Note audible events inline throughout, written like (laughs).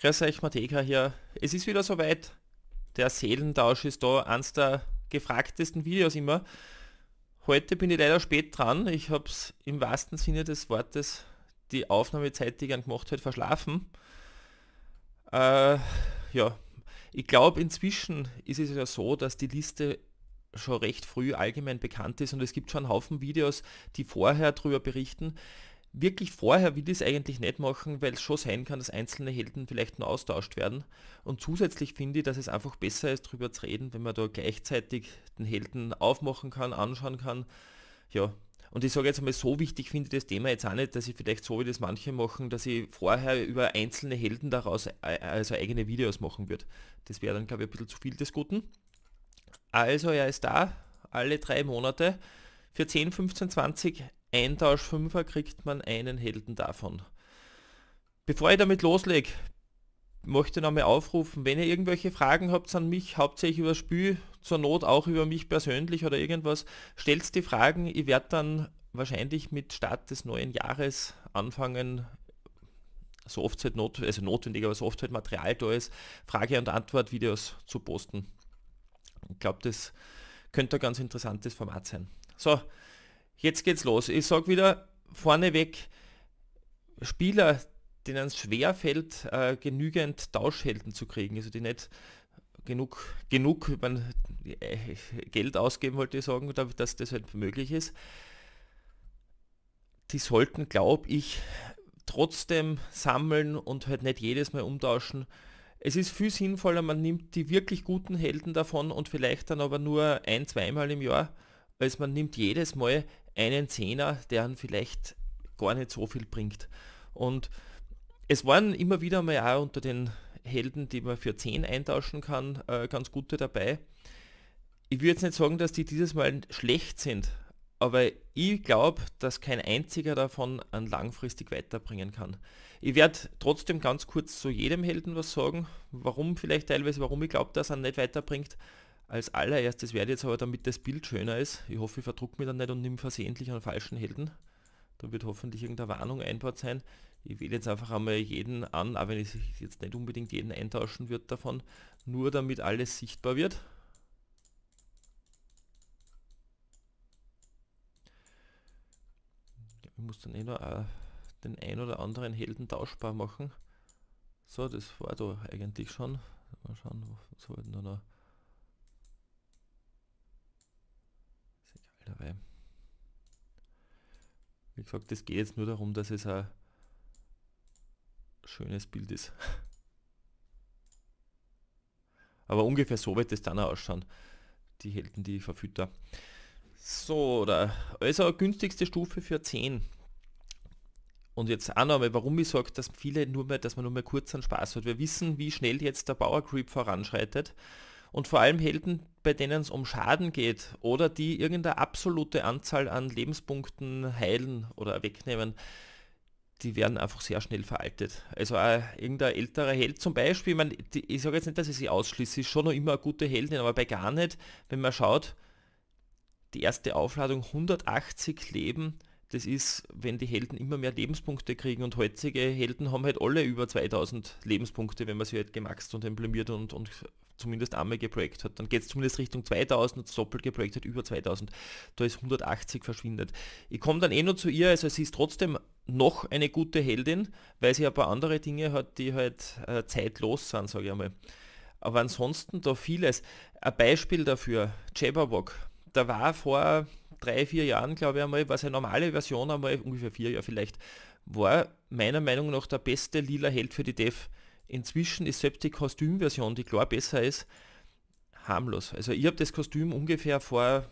Grüß euch, Mateka hier. Es ist wieder soweit. Der Seelentausch ist da eins der gefragtesten Videos immer. Heute bin ich leider spät dran. Ich habe es im wahrsten Sinne des Wortes die Aufnahmezeit, die ich gern gemacht hat, verschlafen. Äh, ja, ich glaube inzwischen ist es ja so, dass die Liste schon recht früh allgemein bekannt ist und es gibt schon einen Haufen Videos, die vorher darüber berichten. Wirklich vorher will ich es eigentlich nicht machen, weil es schon sein kann, dass einzelne Helden vielleicht nur austauscht werden. Und zusätzlich finde ich, dass es einfach besser ist, darüber zu reden, wenn man da gleichzeitig den Helden aufmachen kann, anschauen kann. Ja, und ich sage jetzt einmal, so wichtig finde ich das Thema jetzt auch nicht, dass ich vielleicht so wie das manche machen, dass ich vorher über einzelne Helden daraus äh, also eigene Videos machen würde. Das wäre dann, glaube ich, ein bisschen zu viel des Guten. Also er ist da, alle drei Monate, für 10, 15, 20 ein 5er kriegt man einen Helden davon. Bevor ich damit loslege, möchte nochmal aufrufen, wenn ihr irgendwelche Fragen habt an mich, hauptsächlich über das Spiel, zur Not auch über mich persönlich oder irgendwas, stellt die Fragen, ich werde dann wahrscheinlich mit Start des neuen Jahres anfangen, so oft halt not, also notwendig, aber so oft halt Material da ist, Frage- und Antwort-Videos zu posten. Ich glaube, das könnte ein ganz interessantes Format sein. So, jetzt geht's los. Ich sage wieder vorneweg, Spieler, denen es schwer fällt, äh, genügend Tauschhelden zu kriegen, also die nicht genug, genug man, äh, Geld ausgeben, wollte ich sagen, dass das halt möglich ist, die sollten, glaube ich, trotzdem sammeln und halt nicht jedes Mal umtauschen. Es ist viel sinnvoller, man nimmt die wirklich guten Helden davon und vielleicht dann aber nur ein, zweimal im Jahr, als man nimmt jedes Mal einen Zehner, der einen vielleicht gar nicht so viel bringt. Und es waren immer wieder mal auch unter den Helden, die man für 10 eintauschen kann, äh, ganz gute dabei. Ich würde jetzt nicht sagen, dass die dieses Mal schlecht sind, aber ich glaube, dass kein einziger davon einen langfristig weiterbringen kann. Ich werde trotzdem ganz kurz zu jedem Helden was sagen, warum vielleicht teilweise, warum ich glaube, dass er nicht weiterbringt. Als allererstes werde ich jetzt aber, damit das Bild schöner ist, ich hoffe ich verdrucke mich dann nicht und nehme versehentlich einen falschen Helden, da wird hoffentlich irgendeine Warnung einbaut sein. Ich wähle jetzt einfach einmal jeden an, auch wenn ich jetzt nicht unbedingt jeden eintauschen würde davon, nur damit alles sichtbar wird. Ich muss dann eh nur äh, den ein oder anderen Helden tauschbar machen. So, das war da eigentlich schon. Mal schauen, was sollten da noch dabei. Wie gesagt, es geht jetzt nur darum, dass es ein schönes Bild ist. Aber ungefähr so wird es dann ausschauen. Die Helden, die ich verfütter. So, oder Also günstigste Stufe für 10. Und jetzt auch noch Annahme, warum ich sage, dass viele nur mehr, dass man nur mehr kurz an Spaß hat. Wir wissen, wie schnell jetzt der Bauer Creep voranschreitet und vor allem Helden, bei denen es um Schaden geht oder die irgendeine absolute Anzahl an Lebenspunkten heilen oder wegnehmen, die werden einfach sehr schnell veraltet. Also auch irgendein älterer Held zum Beispiel, ich, mein, ich sage jetzt nicht, dass ich sie ausschließe, ist schon noch immer eine gute Heldin, aber bei gar nicht, wenn man schaut, die erste Aufladung 180 Leben, das ist, wenn die Helden immer mehr Lebenspunkte kriegen und heutige Helden haben halt alle über 2000 Lebenspunkte, wenn man sie halt gemaxt und emblemiert und, und zumindest einmal geprojekt hat. Dann geht es zumindest Richtung 2000, doppelt geprojekt hat, über 2000. Da ist 180 verschwindet. Ich komme dann eh nur zu ihr, also sie ist trotzdem noch eine gute Heldin, weil sie ein paar andere Dinge hat, die halt äh, zeitlos sind, sage ich einmal. Aber ansonsten da vieles. Ein Beispiel dafür, Jabberwock. Da war vor drei, vier Jahren, glaube ich einmal, was eine normale Version einmal, ungefähr vier Jahre vielleicht, war meiner Meinung nach der beste lila Held für die Dev Inzwischen ist selbst die Kostümversion, die klar besser ist, harmlos. Also ich habe das Kostüm ungefähr vor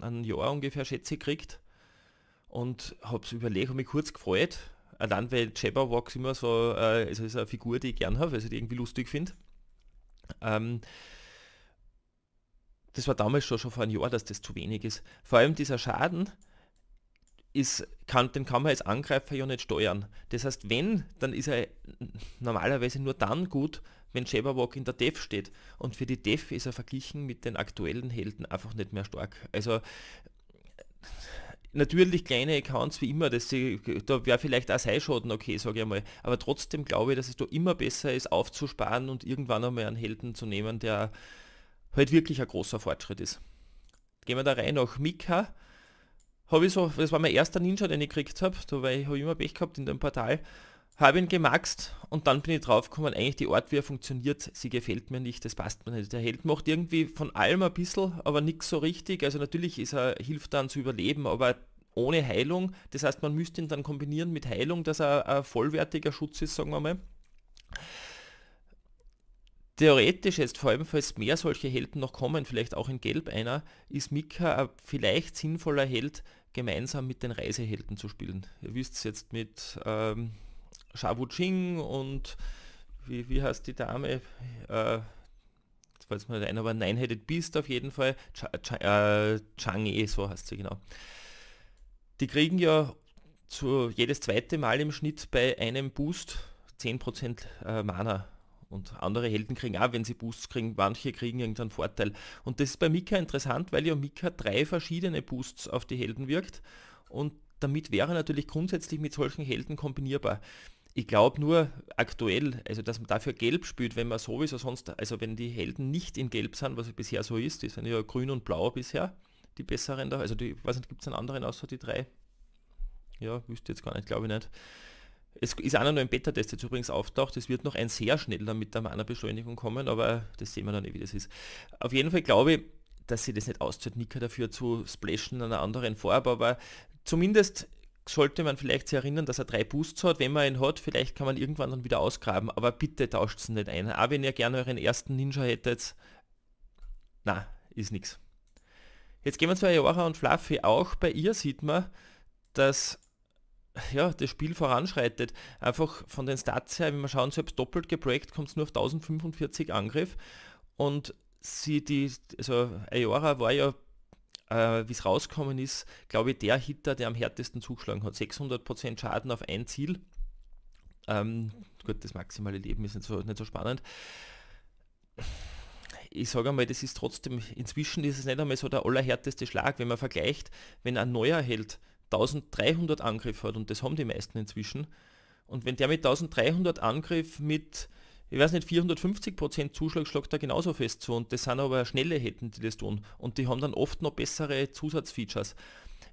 einem Jahr ungefähr schätze gekriegt und habe es überlegt, und mich kurz gefreut. Allein weil Jabberwock immer so, äh, also ist eine Figur, die ich gern habe, also die ich irgendwie lustig finde. Ähm, das war damals schon, schon vor einem Jahr, dass das zu wenig ist. Vor allem dieser Schaden, ist, kann, den kann man als Angreifer ja nicht steuern. Das heißt, wenn, dann ist er normalerweise nur dann gut, wenn Shebawok in der Def steht. Und für die Def ist er verglichen mit den aktuellen Helden einfach nicht mehr stark. Also natürlich kleine Accounts wie immer, dass sie, da wäre vielleicht auch Seischoten okay, sage ich mal. Aber trotzdem glaube ich, dass es da immer besser ist, aufzusparen und irgendwann einmal einen Helden zu nehmen, der halt wirklich ein großer Fortschritt ist. Gehen wir da rein nach Mika habe ich so, das war mein erster Ninja, den ich gekriegt habe, da habe ich immer Pech gehabt in dem Portal, habe ihn gemaxt und dann bin ich draufgekommen, eigentlich die Art, wie er funktioniert, sie gefällt mir nicht, das passt mir nicht. Der Held macht irgendwie von allem ein bisschen, aber nichts so richtig. Also natürlich ist er, hilft dann zu überleben, aber ohne Heilung. Das heißt, man müsste ihn dann kombinieren mit Heilung, dass er ein vollwertiger Schutz ist, sagen wir mal. Theoretisch jetzt, vor allem falls mehr solche Helden noch kommen, vielleicht auch in Gelb einer, ist Mika ein vielleicht sinnvoller Held, gemeinsam mit den Reisehelden zu spielen. Ihr wisst es jetzt mit ähm, Shabu Ching und wie, wie heißt die Dame? Äh, jetzt weiß man nicht ein, aber Nine-Headed Beast auf jeden Fall. Ch Ch äh, Chang'e, so heißt sie genau. Die kriegen ja zu, jedes zweite Mal im Schnitt bei einem Boost 10% äh, Mana und andere Helden kriegen auch, wenn sie Boosts kriegen, manche kriegen irgendeinen Vorteil. Und das ist bei Mika interessant, weil ja Mika drei verschiedene Boosts auf die Helden wirkt. Und damit wäre natürlich grundsätzlich mit solchen Helden kombinierbar. Ich glaube nur aktuell, also dass man dafür gelb spielt, wenn man sowieso sonst, also wenn die Helden nicht in gelb sind, was bisher so ist, die sind ja grün und blau bisher, die besseren da, also die, weiß nicht, gibt es einen anderen außer die drei? Ja, wüsste jetzt gar nicht, glaube ich nicht. Es ist einer nur ein Beta-Test jetzt übrigens auftaucht. Es wird noch ein sehr schneller mit der Mana-Beschleunigung kommen, aber das sehen wir dann eh, wie das ist. Auf jeden Fall glaube ich, dass sie das nicht auszahlt, Nika dafür zu splashen an einer anderen Farbe, aber zumindest sollte man vielleicht sich erinnern, dass er drei Boosts hat. Wenn man ihn hat, vielleicht kann man irgendwann dann wieder ausgraben, aber bitte tauscht es nicht ein. Auch wenn ihr gerne euren ersten Ninja hättet, na, ist nichts. Jetzt gehen wir zu Ayora und Fluffy. Auch bei ihr sieht man, dass ja, das Spiel voranschreitet. Einfach von den Stats her, wenn wir schauen, selbst doppelt geprojekt kommt es nur auf 1045 Angriff und sie die, also Ayora war ja, äh, wie es rauskommen ist, glaube ich, der Hitter, der am härtesten zugeschlagen hat. 600% Schaden auf ein Ziel. Ähm, gut, das maximale Leben ist nicht so, nicht so spannend. Ich sage einmal, das ist trotzdem, inzwischen ist es nicht einmal so der allerhärteste Schlag, wenn man vergleicht, wenn ein neuer Held 1300 Angriff hat und das haben die meisten inzwischen. Und wenn der mit 1300 Angriff mit, ich weiß nicht, 450% Prozent Zuschlag schlagt er genauso fest zu und das sind aber schnelle hätten, die das tun. Und die haben dann oft noch bessere Zusatzfeatures.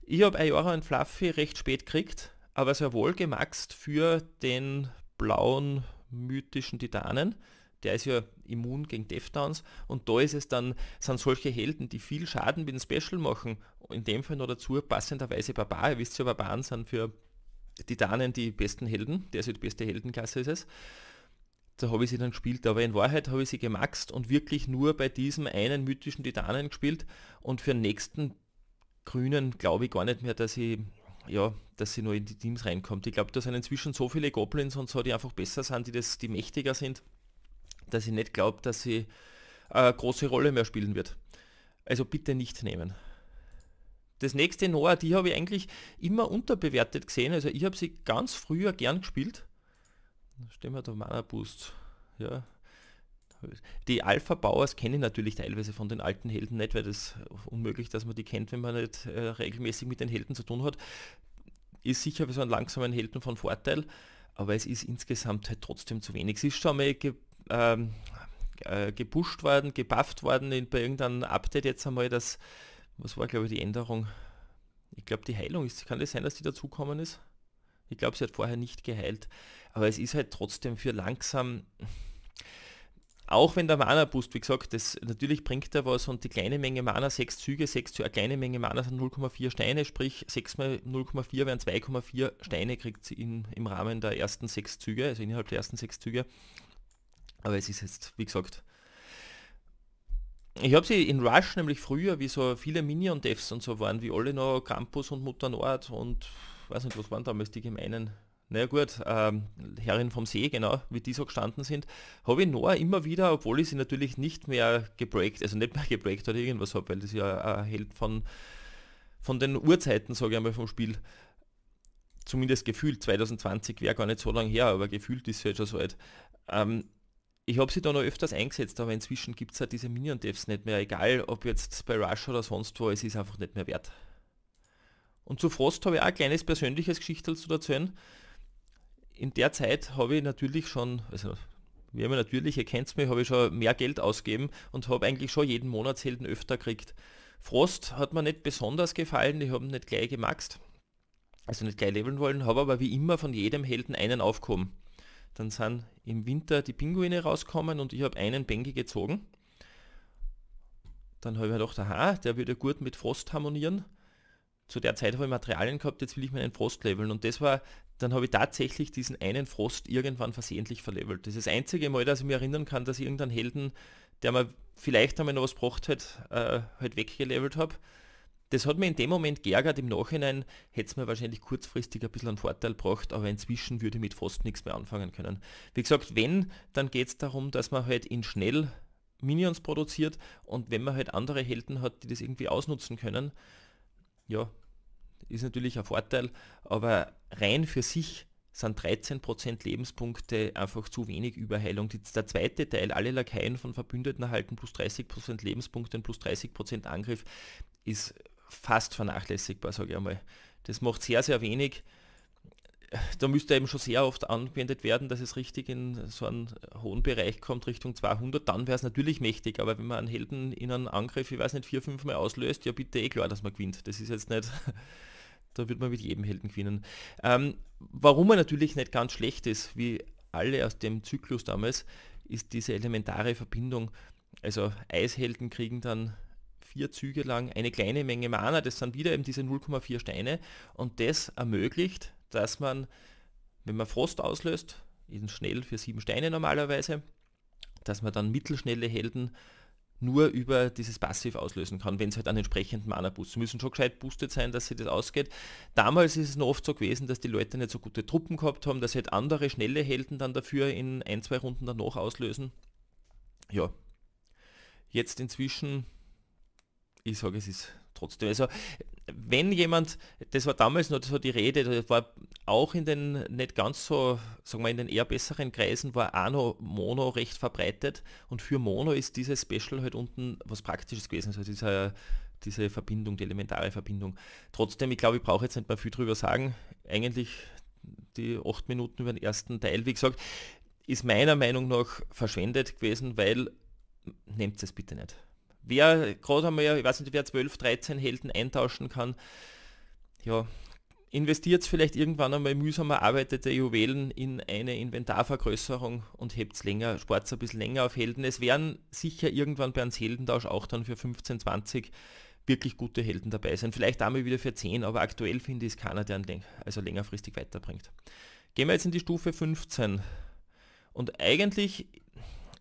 Ich habe ein Jahr und Fluffy recht spät gekriegt, aber sehr wohl gemaxt für den blauen mythischen Titanen. Der ist ja immun gegen Deftowns und da ist es dann, sind solche Helden, die viel Schaden mit dem Special machen, in dem Fall noch dazu passenderweise Barbar, ihr wisst ja, Barbaren sind für Titanen die besten Helden, der ist ja halt die beste Heldenklasse ist es. Da habe ich sie dann gespielt, aber in Wahrheit habe ich sie gemaxt und wirklich nur bei diesem einen mythischen Titanen gespielt und für den nächsten Grünen glaube ich gar nicht mehr, dass sie ja, dass sie nur in die Teams reinkommt. Ich glaube, da sind inzwischen so viele Goblins und so, die einfach besser sind, die das, die mächtiger sind, dass ich nicht glaube, dass sie eine äh, große Rolle mehr spielen wird. Also bitte nicht nehmen. Das nächste Noah, die habe ich eigentlich immer unterbewertet gesehen. Also ich habe sie ganz früher gern gespielt. Stehen wir da Mana Boost. Ja. Die Alpha Bowers kenne ich natürlich teilweise von den alten Helden nicht, weil das unmöglich, dass man die kennt, wenn man nicht äh, regelmäßig mit den Helden zu tun hat. Ist sicher für so einen langsamen Helden von Vorteil, aber es ist insgesamt halt trotzdem zu wenig. Es ist schon mal ähm, äh, gepusht worden, gebufft worden in, bei irgendeinem Update jetzt einmal, dass, was war glaube ich die Änderung? Ich glaube die Heilung, ist, kann das sein, dass die dazukommen ist? Ich glaube, sie hat vorher nicht geheilt. Aber es ist halt trotzdem für langsam, auch wenn der Mana-Boost, wie gesagt, das natürlich bringt er was und die kleine Menge Mana, sechs Züge, sechs Züge, eine kleine Menge Mana sind 0,4 Steine, sprich 6 mal 0,4 wären 2,4 Steine kriegt sie in, im Rahmen der ersten sechs Züge, also innerhalb der ersten sechs Züge. Aber es ist jetzt, wie gesagt, ich habe sie in Rush nämlich früher, wie so viele Minion-Devs und so waren, wie alle noch Campus und Mutter Nord und weiß nicht, was waren damals die gemeinen. Naja gut, ähm, Herrin vom See, genau, wie die so gestanden sind, habe ich Noah immer wieder, obwohl ich sie natürlich nicht mehr gebreakt, also nicht mehr gebreakt oder irgendwas habe, weil das ja ein Held von, von den Urzeiten, sage ich einmal, vom Spiel. Zumindest gefühlt, 2020 wäre gar nicht so lange her, aber gefühlt ist sie jetzt schon so alt. Ähm, ich habe sie da noch öfters eingesetzt, aber inzwischen gibt es ja halt diese Minion-Devs nicht mehr. Egal, ob jetzt bei Rush oder sonst wo, es ist einfach nicht mehr wert. Und zu Frost habe ich auch ein kleines persönliches Geschichtel zu erzählen. In der Zeit habe ich natürlich schon, also wie haben natürlich, ihr kennt mich, habe ich schon mehr Geld ausgegeben und habe eigentlich schon jeden Monatshelden öfter gekriegt. Frost hat mir nicht besonders gefallen, ich habe nicht gleich gemaxt, also nicht gleich leveln wollen, habe aber wie immer von jedem Helden einen aufgehoben. Dann sind im Winter die Pinguine rauskommen und ich habe einen Bengi gezogen. Dann habe ich mir gedacht, aha, der würde gut mit Frost harmonieren. Zu der Zeit habe ich Materialien gehabt, jetzt will ich meinen Frost leveln. Und das war, dann habe ich tatsächlich diesen einen Frost irgendwann versehentlich verlevelt. Das ist das einzige Mal, dass ich mich erinnern kann, dass ich irgendeinen Helden, der mir vielleicht einmal noch was gebracht hat, äh, halt weggelevelt habe. Das hat mir in dem Moment geärgert, im Nachhinein hätte es mir wahrscheinlich kurzfristig ein bisschen einen Vorteil gebracht, aber inzwischen würde ich mit fast nichts mehr anfangen können. Wie gesagt, wenn, dann geht es darum, dass man halt in schnell Minions produziert und wenn man halt andere Helden hat, die das irgendwie ausnutzen können, ja, ist natürlich ein Vorteil, aber rein für sich sind 13% Lebenspunkte einfach zu wenig Überheilung. Der zweite Teil, alle Lakaien von Verbündeten erhalten plus 30% Lebenspunkte und plus 30% Angriff, ist fast vernachlässigbar, sage ich einmal. Das macht sehr, sehr wenig. Da müsste eben schon sehr oft angewendet werden, dass es richtig in so einen hohen Bereich kommt, Richtung 200, dann wäre es natürlich mächtig, aber wenn man einen Helden in einen Angriff, ich weiß nicht, vier, fünf Mal auslöst, ja bitte eh klar, dass man gewinnt. Das ist jetzt nicht, (laughs) da wird man mit jedem Helden gewinnen. Ähm, warum er natürlich nicht ganz schlecht ist, wie alle aus dem Zyklus damals, ist diese elementare Verbindung. Also Eishelden kriegen dann vier Züge lang eine kleine Menge Mana, das sind wieder eben diese 0,4 Steine und das ermöglicht, dass man, wenn man Frost auslöst, eben schnell für sieben Steine normalerweise, dass man dann mittelschnelle Helden nur über dieses Passiv auslösen kann, wenn es halt einen entsprechenden Mana boost. Sie müssen schon gescheit boostet sein, dass sie das ausgeht. Damals ist es noch oft so gewesen, dass die Leute nicht so gute Truppen gehabt haben, dass sie halt andere schnelle Helden dann dafür in ein, zwei Runden danach auslösen. Ja. Jetzt inzwischen ich sage, es ist trotzdem. Also wenn jemand, das war damals noch so die Rede, das war auch in den nicht ganz so, sagen wir in den eher besseren Kreisen war auch noch Mono recht verbreitet und für Mono ist dieses Special halt unten was Praktisches gewesen, also dieser, diese Verbindung, die elementare Verbindung. Trotzdem, ich glaube, ich brauche jetzt nicht mehr viel drüber sagen. Eigentlich die acht Minuten über den ersten Teil, wie gesagt, ist meiner Meinung nach verschwendet gewesen, weil nehmt es bitte nicht wer gerade einmal, ich weiß nicht, wer 12, 13 Helden eintauschen kann, ja, investiert vielleicht irgendwann einmal mühsam erarbeitete Juwelen in eine Inventarvergrößerung und hebt es länger, spart ein bisschen länger auf Helden. Es werden sicher irgendwann bei einem Heldentausch auch dann für 15, 20 wirklich gute Helden dabei sein. Vielleicht einmal wieder für 10, aber aktuell finde ich es keiner, der einen also längerfristig weiterbringt. Gehen wir jetzt in die Stufe 15. Und eigentlich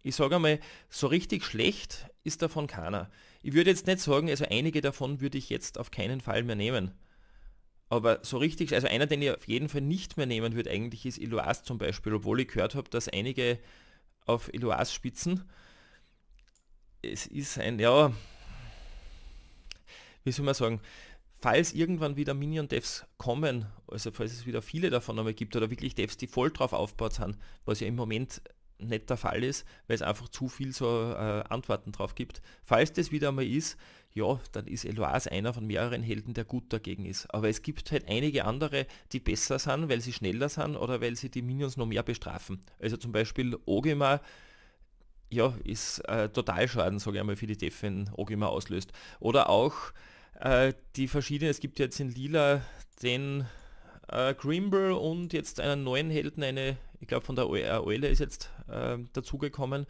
ich sage einmal, so richtig schlecht ist davon keiner. Ich würde jetzt nicht sagen, also einige davon würde ich jetzt auf keinen Fall mehr nehmen. Aber so richtig, also einer, den ich auf jeden Fall nicht mehr nehmen würde eigentlich, ist Iloas zum Beispiel, obwohl ich gehört habe, dass einige auf Iloas spitzen. Es ist ein, ja, wie soll man sagen, falls irgendwann wieder Minion-Devs kommen, also falls es wieder viele davon einmal gibt oder wirklich Devs, die voll drauf aufgebaut sind, was ja im Moment nicht der Fall ist, weil es einfach zu viel so äh, Antworten drauf gibt. Falls das wieder mal ist, ja, dann ist Eloise einer von mehreren Helden, der gut dagegen ist. Aber es gibt halt einige andere, die besser sind, weil sie schneller sind oder weil sie die Minions noch mehr bestrafen. Also zum Beispiel Ogema, ja, ist äh, schaden, sage ich einmal, für die Def, wenn Ogema auslöst. Oder auch äh, die verschiedenen, es gibt jetzt in Lila den äh, Grimble und jetzt einen neuen Helden, eine ich glaube von der äh, Eule ist jetzt äh, dazugekommen,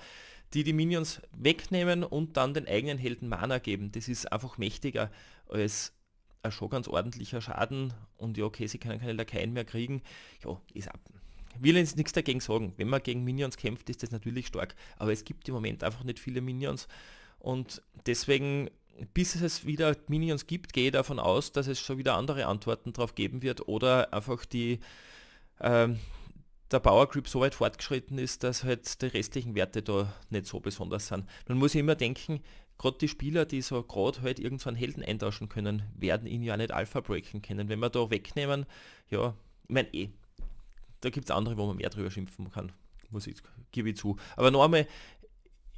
die die Minions wegnehmen und dann den eigenen Helden Mana geben. Das ist einfach mächtiger als ein schon ganz ordentlicher Schaden und ja, okay, sie können keine Lakaien mehr kriegen. Ja, ist ab. Will jetzt nichts dagegen sagen. Wenn man gegen Minions kämpft, ist das natürlich stark, aber es gibt im Moment einfach nicht viele Minions und deswegen bis es wieder Minions gibt, gehe ich davon aus, dass es schon wieder andere Antworten drauf geben wird oder einfach die ähm, der Power Grip so weit fortgeschritten ist, dass halt die restlichen Werte da nicht so besonders sind. Man muss ja immer denken, gerade die Spieler, die so gerade halt irgendeinen so Helden eintauschen können, werden ihn ja nicht Alpha breaken kennen. Wenn wir da wegnehmen, ja, ich meine eh, da gibt es andere, wo man mehr drüber schimpfen kann, muss ich, gebe ich zu. Aber noch einmal,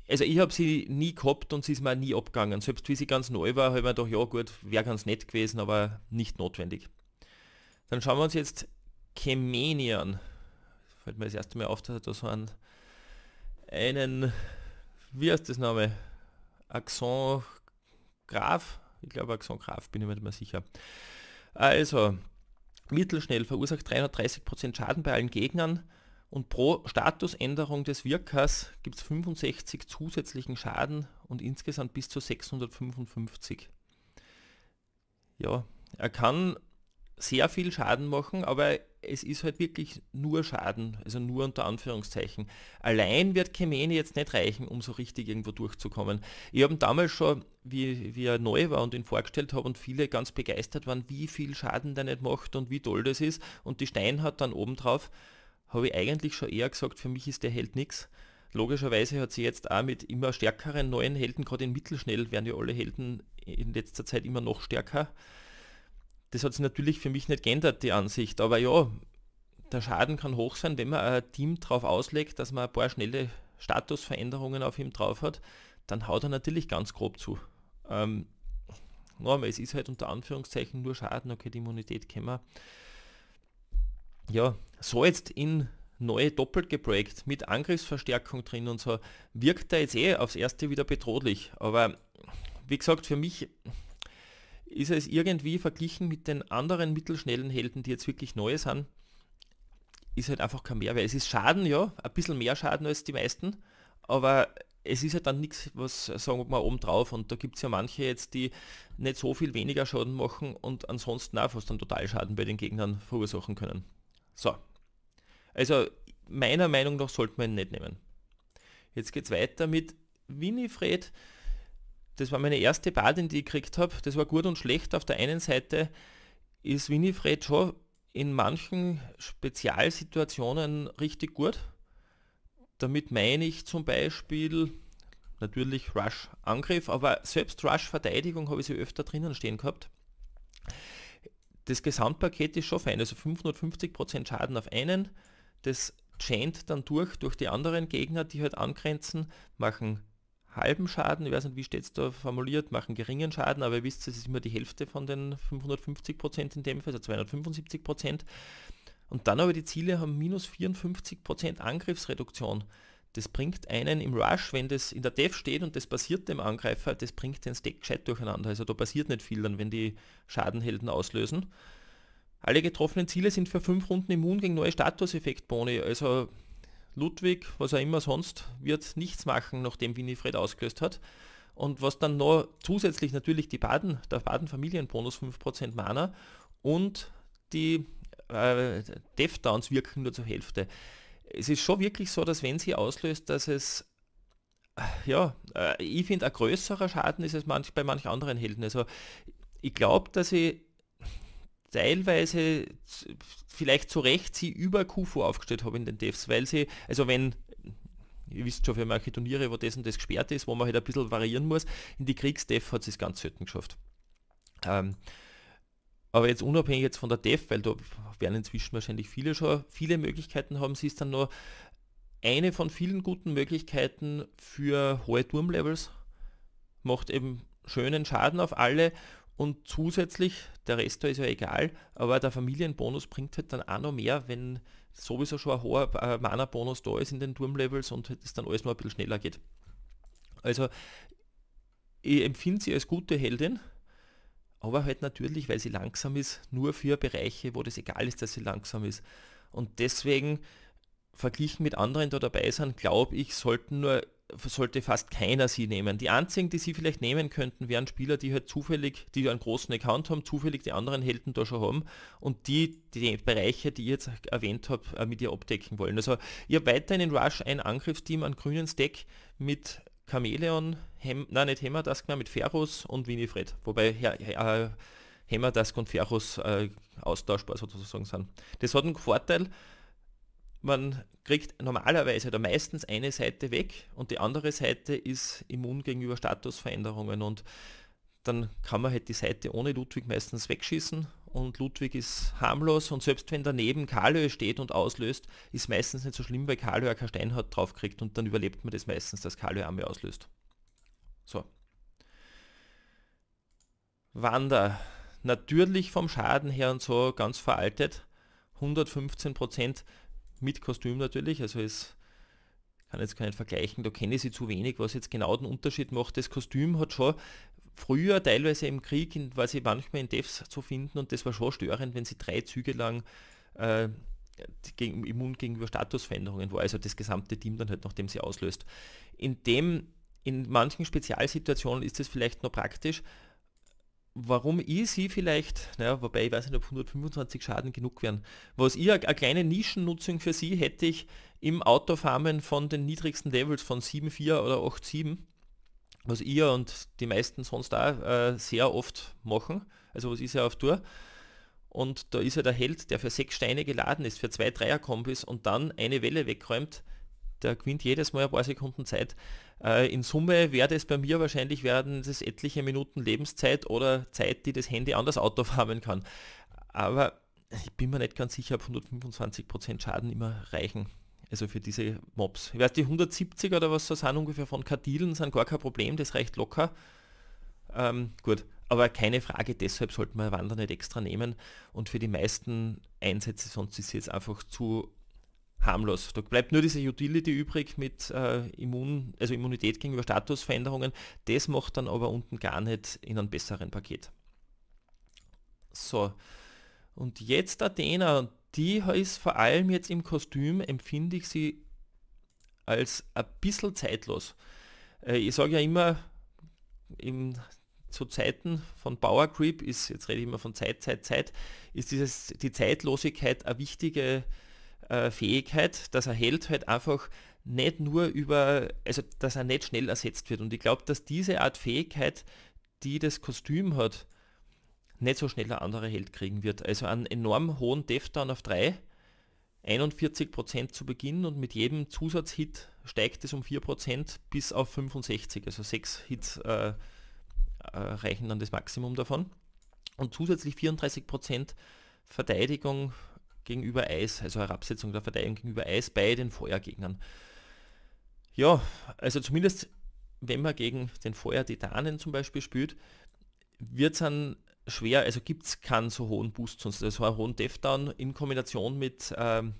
also ich habe sie nie gehabt und sie ist mir nie abgegangen. Selbst wie sie ganz neu war, habe ich mir gedacht, ja gut, wäre ganz nett gewesen, aber nicht notwendig. Dann schauen wir uns jetzt Chemenian fällt mir das erste Mal auf, dass er da so einen, einen wie heißt das Name? Axon Graf? Ich glaube Axon Graf, bin ich mir nicht mehr sicher. Also, mittelschnell verursacht 330% Schaden bei allen Gegnern und pro Statusänderung des Wirkers gibt es 65 zusätzlichen Schaden und insgesamt bis zu 655. Ja, er kann sehr viel Schaden machen, aber es ist halt wirklich nur Schaden, also nur unter Anführungszeichen. Allein wird Kemene jetzt nicht reichen, um so richtig irgendwo durchzukommen. Ich habe damals schon, wie, wie er neu war und ihn vorgestellt habe und viele ganz begeistert waren, wie viel Schaden der nicht macht und wie toll das ist und die Stein hat dann obendrauf, habe ich eigentlich schon eher gesagt, für mich ist der Held nichts. Logischerweise hat sie jetzt auch mit immer stärkeren neuen Helden, gerade in Mittelschnell werden ja alle Helden in letzter Zeit immer noch stärker das hat sich natürlich für mich nicht geändert, die Ansicht. Aber ja, der Schaden kann hoch sein, wenn man ein Team drauf auslegt, dass man ein paar schnelle Statusveränderungen auf ihm drauf hat, dann haut er natürlich ganz grob zu. Ähm, normal, es ist halt unter Anführungszeichen nur Schaden, okay, die Immunität kennen wir. Ja, so jetzt in neue doppelt geprägt mit Angriffsverstärkung drin und so, wirkt er jetzt eh aufs erste wieder bedrohlich. Aber wie gesagt, für mich, ist es irgendwie verglichen mit den anderen mittelschnellen Helden, die jetzt wirklich neu sind, ist halt einfach kein Mehrwert. Es ist Schaden, ja, ein bisschen mehr Schaden als die meisten, aber es ist halt dann nichts, was äh, sagen wir mal oben und da gibt es ja manche jetzt, die nicht so viel weniger Schaden machen und ansonsten auch fast dann Totalschaden bei den Gegnern verursachen können. So. Also meiner Meinung nach sollte man ihn nicht nehmen. Jetzt geht es weiter mit Winifred das war meine erste Badin, die ich gekriegt habe. Das war gut und schlecht. Auf der einen Seite ist Winifred schon in manchen Spezialsituationen richtig gut. Damit meine ich zum Beispiel natürlich Rush-Angriff, aber selbst Rush-Verteidigung habe ich sie öfter drinnen stehen gehabt. Das Gesamtpaket ist schon fein, also 550% Schaden auf einen, das chant dann durch durch die anderen Gegner, die halt angrenzen, machen halben Schaden, ich weiß nicht, wie steht es da formuliert, machen geringen Schaden, aber ihr wisst, es ist immer die Hälfte von den 550% in dem Fall, also 275%. Und dann aber die Ziele haben minus 54% Angriffsreduktion. Das bringt einen im Rush, wenn das in der Dev steht und das passiert dem Angreifer, das bringt den Stack gescheit durcheinander. Also da passiert nicht viel dann, wenn die Schadenhelden auslösen. Alle getroffenen Ziele sind für fünf Runden immun gegen neue Statuseffektboni. Also Ludwig, was er immer sonst, wird nichts machen, nachdem Winifred ausgelöst hat. Und was dann noch zusätzlich natürlich die Baden, der Baden-Familienbonus 5% Mana und die äh, Downs wirken nur zur Hälfte. Es ist schon wirklich so, dass wenn sie auslöst, dass es äh, ja, äh, ich finde, ein größerer Schaden ist es manch, bei manch anderen Helden. Also ich glaube, dass ich teilweise vielleicht zu Recht sie über Kufu aufgestellt habe in den Devs, weil sie, also wenn ihr wisst schon, für manche Turniere, wo das und das gesperrt ist, wo man halt ein bisschen variieren muss, in die Kriegsdef hat sie es ganz selten geschafft. Ähm, aber jetzt unabhängig jetzt von der Dev, weil da werden inzwischen wahrscheinlich viele schon viele Möglichkeiten haben, sie ist dann noch eine von vielen guten Möglichkeiten für hohe Turmlevels, macht eben schönen Schaden auf alle und zusätzlich, der Rest ist ja egal, aber der Familienbonus bringt halt dann auch noch mehr, wenn sowieso schon ein hoher äh, Mana-Bonus da ist in den Turmlevels und es halt dann alles noch ein bisschen schneller geht. Also ich empfinde sie als gute Heldin, aber halt natürlich, weil sie langsam ist, nur für Bereiche, wo das egal ist, dass sie langsam ist. Und deswegen, verglichen mit anderen, die da dabei sind, glaube ich, sollten nur sollte fast keiner sie nehmen. Die einzigen, die sie vielleicht nehmen könnten, wären Spieler, die halt zufällig, die einen großen Account haben, zufällig die anderen Helden da schon haben und die die Bereiche, die ich jetzt erwähnt habe, äh, mit ihr abdecken wollen. Also ihr habt weiterhin in Rush ein Angriffsteam an grünen Stack mit Chameleon, Hem nein nicht Hemmerdusk, nein, mit Ferrus und Winifred. Wobei ja, ja, Hemmerdusk äh, und Ferrus äh, austauschbar sozusagen sind. Das hat einen Vorteil, man kriegt normalerweise oder meistens eine Seite weg und die andere Seite ist immun gegenüber Statusveränderungen und dann kann man halt die Seite ohne Ludwig meistens wegschießen und Ludwig ist harmlos und selbst wenn daneben Kalö steht und auslöst, ist meistens nicht so schlimm, weil Kalö auch kein Steinhaut draufkriegt und dann überlebt man das meistens, dass Kalö Arme auslöst. So. Wander. Natürlich vom Schaden her und so ganz veraltet. 115 Prozent mit Kostüm natürlich, also es kann jetzt keinen vergleichen, da kenne ich sie zu wenig, was jetzt genau den Unterschied macht. Das Kostüm hat schon früher teilweise im Krieg, in, war ich, manchmal in Devs zu finden und das war schon störend, wenn sie drei Züge lang äh, gegen, immun gegenüber Statusveränderungen war, also das gesamte Team dann halt, nachdem sie auslöst. In dem in manchen Spezialsituationen ist es vielleicht noch praktisch, warum ich sie vielleicht, naja, wobei ich weiß nicht, ob 125 Schaden genug wären. Was ich, eine kleine Nischennutzung für sie hätte ich im Autofarmen von den niedrigsten Levels von 7.4 oder 8.7, was ihr und die meisten sonst auch äh, sehr oft machen, also was ich ja auf Tour. Und da ist ja der Held, der für sechs Steine geladen ist, für zwei Dreier-Kombis und dann eine Welle wegräumt, der gewinnt jedes Mal ein paar Sekunden Zeit. Äh, in Summe wäre das bei mir wahrscheinlich werden das etliche Minuten Lebenszeit oder Zeit, die das Handy an das Auto farmen kann. Aber ich bin mir nicht ganz sicher, ob 125% Schaden immer reichen. Also für diese Mobs. Ich weiß, die 170 oder was so sind ungefähr von Kardilen sind gar kein Problem, das reicht locker. Ähm, gut, aber keine Frage, deshalb sollten wir Wander nicht extra nehmen und für die meisten Einsätze sonst ist es jetzt einfach zu harmlos. Da bleibt nur diese Utility übrig mit äh, Immun, also Immunität gegenüber Statusveränderungen. Das macht dann aber unten gar nicht in einem besseren Paket. So, und jetzt Athena, die ist vor allem jetzt im Kostüm, empfinde ich sie als ein bisschen zeitlos. Äh, ich sage ja immer, im zu Zeiten von Power Creep ist, jetzt rede ich immer von Zeit, Zeit, Zeit, ist dieses, die Zeitlosigkeit eine wichtige äh, Fähigkeit, dass er hält halt einfach nicht nur über, also dass er nicht schnell ersetzt wird. Und ich glaube, dass diese Art Fähigkeit, die das Kostüm hat, nicht so schnell ein anderer Held kriegen wird. Also einen enorm hohen Deathdown auf 3, 41% zu Beginn und mit jedem Zusatzhit steigt es um 4% bis auf 65. Also 6 Hits äh, äh, reichen dann das Maximum davon. Und zusätzlich 34% Verteidigung gegenüber Eis, also Herabsetzung der Verteidigung gegenüber Eis bei den Feuergegnern. Ja, also zumindest wenn man gegen den Feuertitanen zum Beispiel spielt, wird es dann schwer, also gibt es keinen so hohen Boost, sonst also einen hohen Deathdown in Kombination mit, ähm,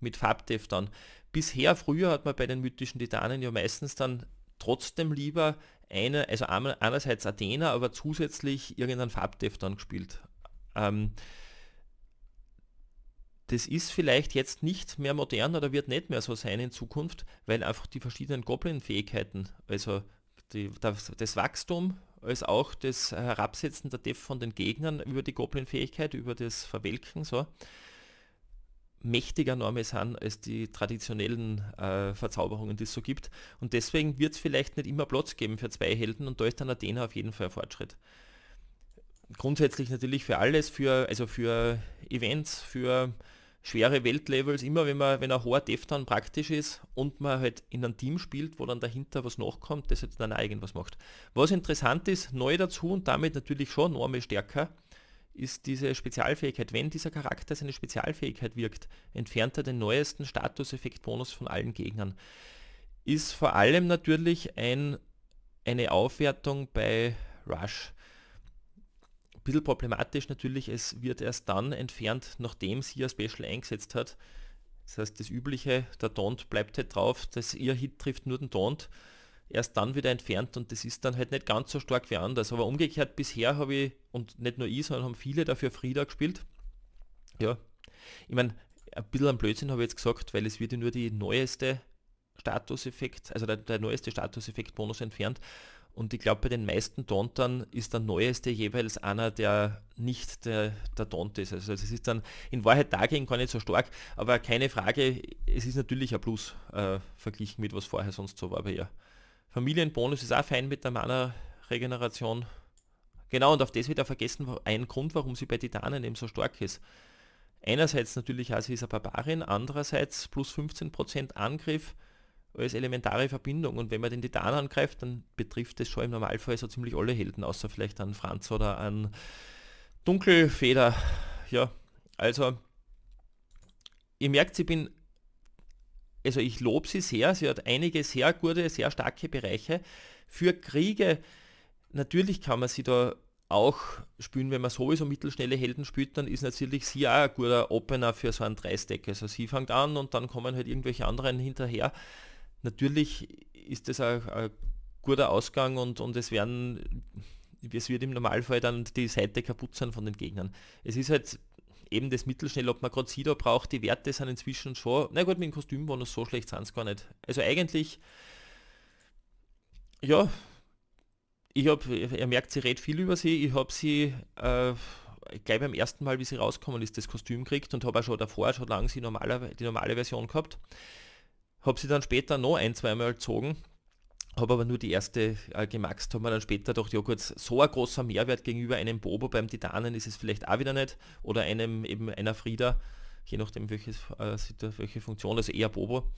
mit Farb-Deathdown. Bisher, früher hat man bei den mythischen Titanen ja meistens dann trotzdem lieber eine, also einerseits Athena, aber zusätzlich irgendeinen Farbdev dann gespielt. Ähm, das ist vielleicht jetzt nicht mehr modern oder wird nicht mehr so sein in Zukunft, weil einfach die verschiedenen Goblin-Fähigkeiten, also die, das, das, Wachstum als auch das Herabsetzen der Def von den Gegnern über die Goblin-Fähigkeit, über das Verwelken, so, mächtiger Norme sind als die traditionellen äh, Verzauberungen, die es so gibt. Und deswegen wird es vielleicht nicht immer Platz geben für zwei Helden und da ist dann Athena auf jeden Fall ein Fortschritt grundsätzlich natürlich für alles, für, also für Events, für schwere Weltlevels, immer wenn man, wenn ein hoher Deftan praktisch ist und man halt in einem Team spielt, wo dann dahinter was nachkommt, das halt dann auch irgendwas macht. Was interessant ist, neu dazu und damit natürlich schon enorme stärker, ist diese Spezialfähigkeit. Wenn dieser Charakter seine Spezialfähigkeit wirkt, entfernt er den neuesten Status-Effekt-Bonus von allen Gegnern. Ist vor allem natürlich ein, eine Aufwertung bei Rush bisschen problematisch natürlich, es wird erst dann entfernt, nachdem sie ihr Special eingesetzt hat. Das heißt, das übliche, der Don't bleibt halt drauf, dass ihr Hit trifft nur den Don't. erst dann wieder entfernt und das ist dann halt nicht ganz so stark wie anders. Aber umgekehrt, bisher habe ich, und nicht nur ich, sondern haben viele dafür Frieda gespielt. Ja, ich meine, ein bisschen am Blödsinn habe ich jetzt gesagt, weil es wird ja nur die neueste Statuseffekt, also der, der neueste Statuseffekt-Bonus entfernt. Und ich glaube, bei den meisten Dontern ist der neueste jeweils einer, der nicht der, der Dont ist. Also es ist dann in Wahrheit dagegen gar nicht so stark, aber keine Frage, es ist natürlich ein Plus äh, verglichen mit was vorher sonst so war bei ihr. Familienbonus ist auch fein mit der Mana-Regeneration. Genau, und auf das wieder vergessen, ein Grund, warum sie bei Titanen eben so stark ist. Einerseits natürlich, auch, sie ist eine Barbarin, andererseits plus 15% Angriff, als elementare Verbindung. Und wenn man den Titan angreift, dann betrifft es schon im Normalfall so ziemlich alle Helden, außer vielleicht an Franz oder an Dunkelfeder. Ja, also ihr merkt, ich bin, also ich lobe sie sehr, sie hat einige sehr gute, sehr starke Bereiche. Für Kriege, natürlich kann man sie da auch spielen, wenn man sowieso mittelschnelle Helden spielt, dann ist natürlich sie auch ein guter Opener für so einen Dreistack. Also sie fängt an und dann kommen halt irgendwelche anderen hinterher. Natürlich ist das ein, ein guter Ausgang und, und es werden, es wird im Normalfall dann die Seite kaputt sein von den Gegnern. Es ist halt eben das Mittelschnell, ob man gerade Sido braucht, die Werte sind inzwischen schon, na gut, mit dem Kostümbonus so schlecht sind es gar nicht. Also eigentlich, ja, ich habe, er merkt, sie redet viel über sie, ich habe sie äh, gleich beim ersten Mal, wie sie rauskommen ist, das Kostüm kriegt und habe auch schon davor schon lange sie normale, die normale Version gehabt. Habe sie dann später noch ein, zweimal gezogen, habe aber nur die erste äh, gemaxt, habe mir dann später doch ja gut, so ein großer Mehrwert gegenüber einem Bobo beim Titanen ist es vielleicht auch wieder nicht oder einem eben einer Frieda, je nachdem welches, äh, welche Funktion, also eher Bobo.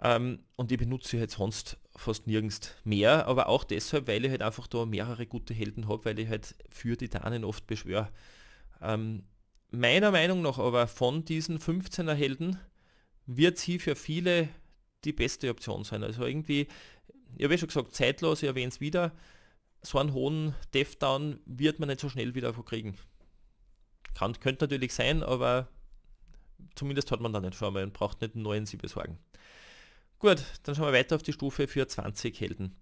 Ähm, und ich benutze sie halt sonst fast nirgends mehr, aber auch deshalb, weil ich halt einfach da mehrere gute Helden habe, weil ich halt für Titanen oft beschwöre. Ähm, meiner Meinung nach aber von diesen 15er Helden wird sie für viele die beste Option sein. Also irgendwie, ich habe ja schon gesagt, zeitlos, ich erwähne es wieder, so einen hohen Death-Down wird man nicht so schnell wieder kriegen. Kann, könnte natürlich sein, aber zumindest hat man da nicht schon mal und braucht nicht einen neuen sie besorgen. Gut, dann schauen wir weiter auf die Stufe für 20 Helden.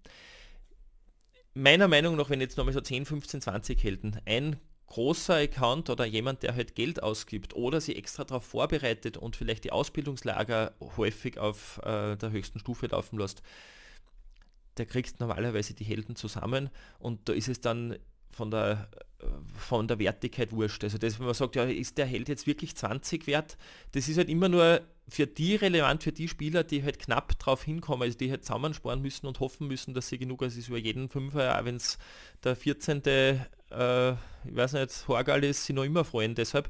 Meiner Meinung nach, wenn jetzt nochmal so 10, 15, 20 Helden ein großer Account oder jemand, der halt Geld ausgibt oder sie extra darauf vorbereitet und vielleicht die Ausbildungslager häufig auf äh, der höchsten Stufe laufen lässt, der kriegt normalerweise die Helden zusammen und da ist es dann von der, äh, von der Wertigkeit wurscht. Also das, wenn man sagt, ja, ist der Held jetzt wirklich 20 wert, das ist halt immer nur für die relevant, für die Spieler, die halt knapp drauf hinkommen, also die halt zusammensparen müssen und hoffen müssen, dass sie genug, also ist über jeden Fünfer, auch wenn es der 14. Äh, ich weiß nicht, Horgal ist, sie noch immer freuen, deshalb.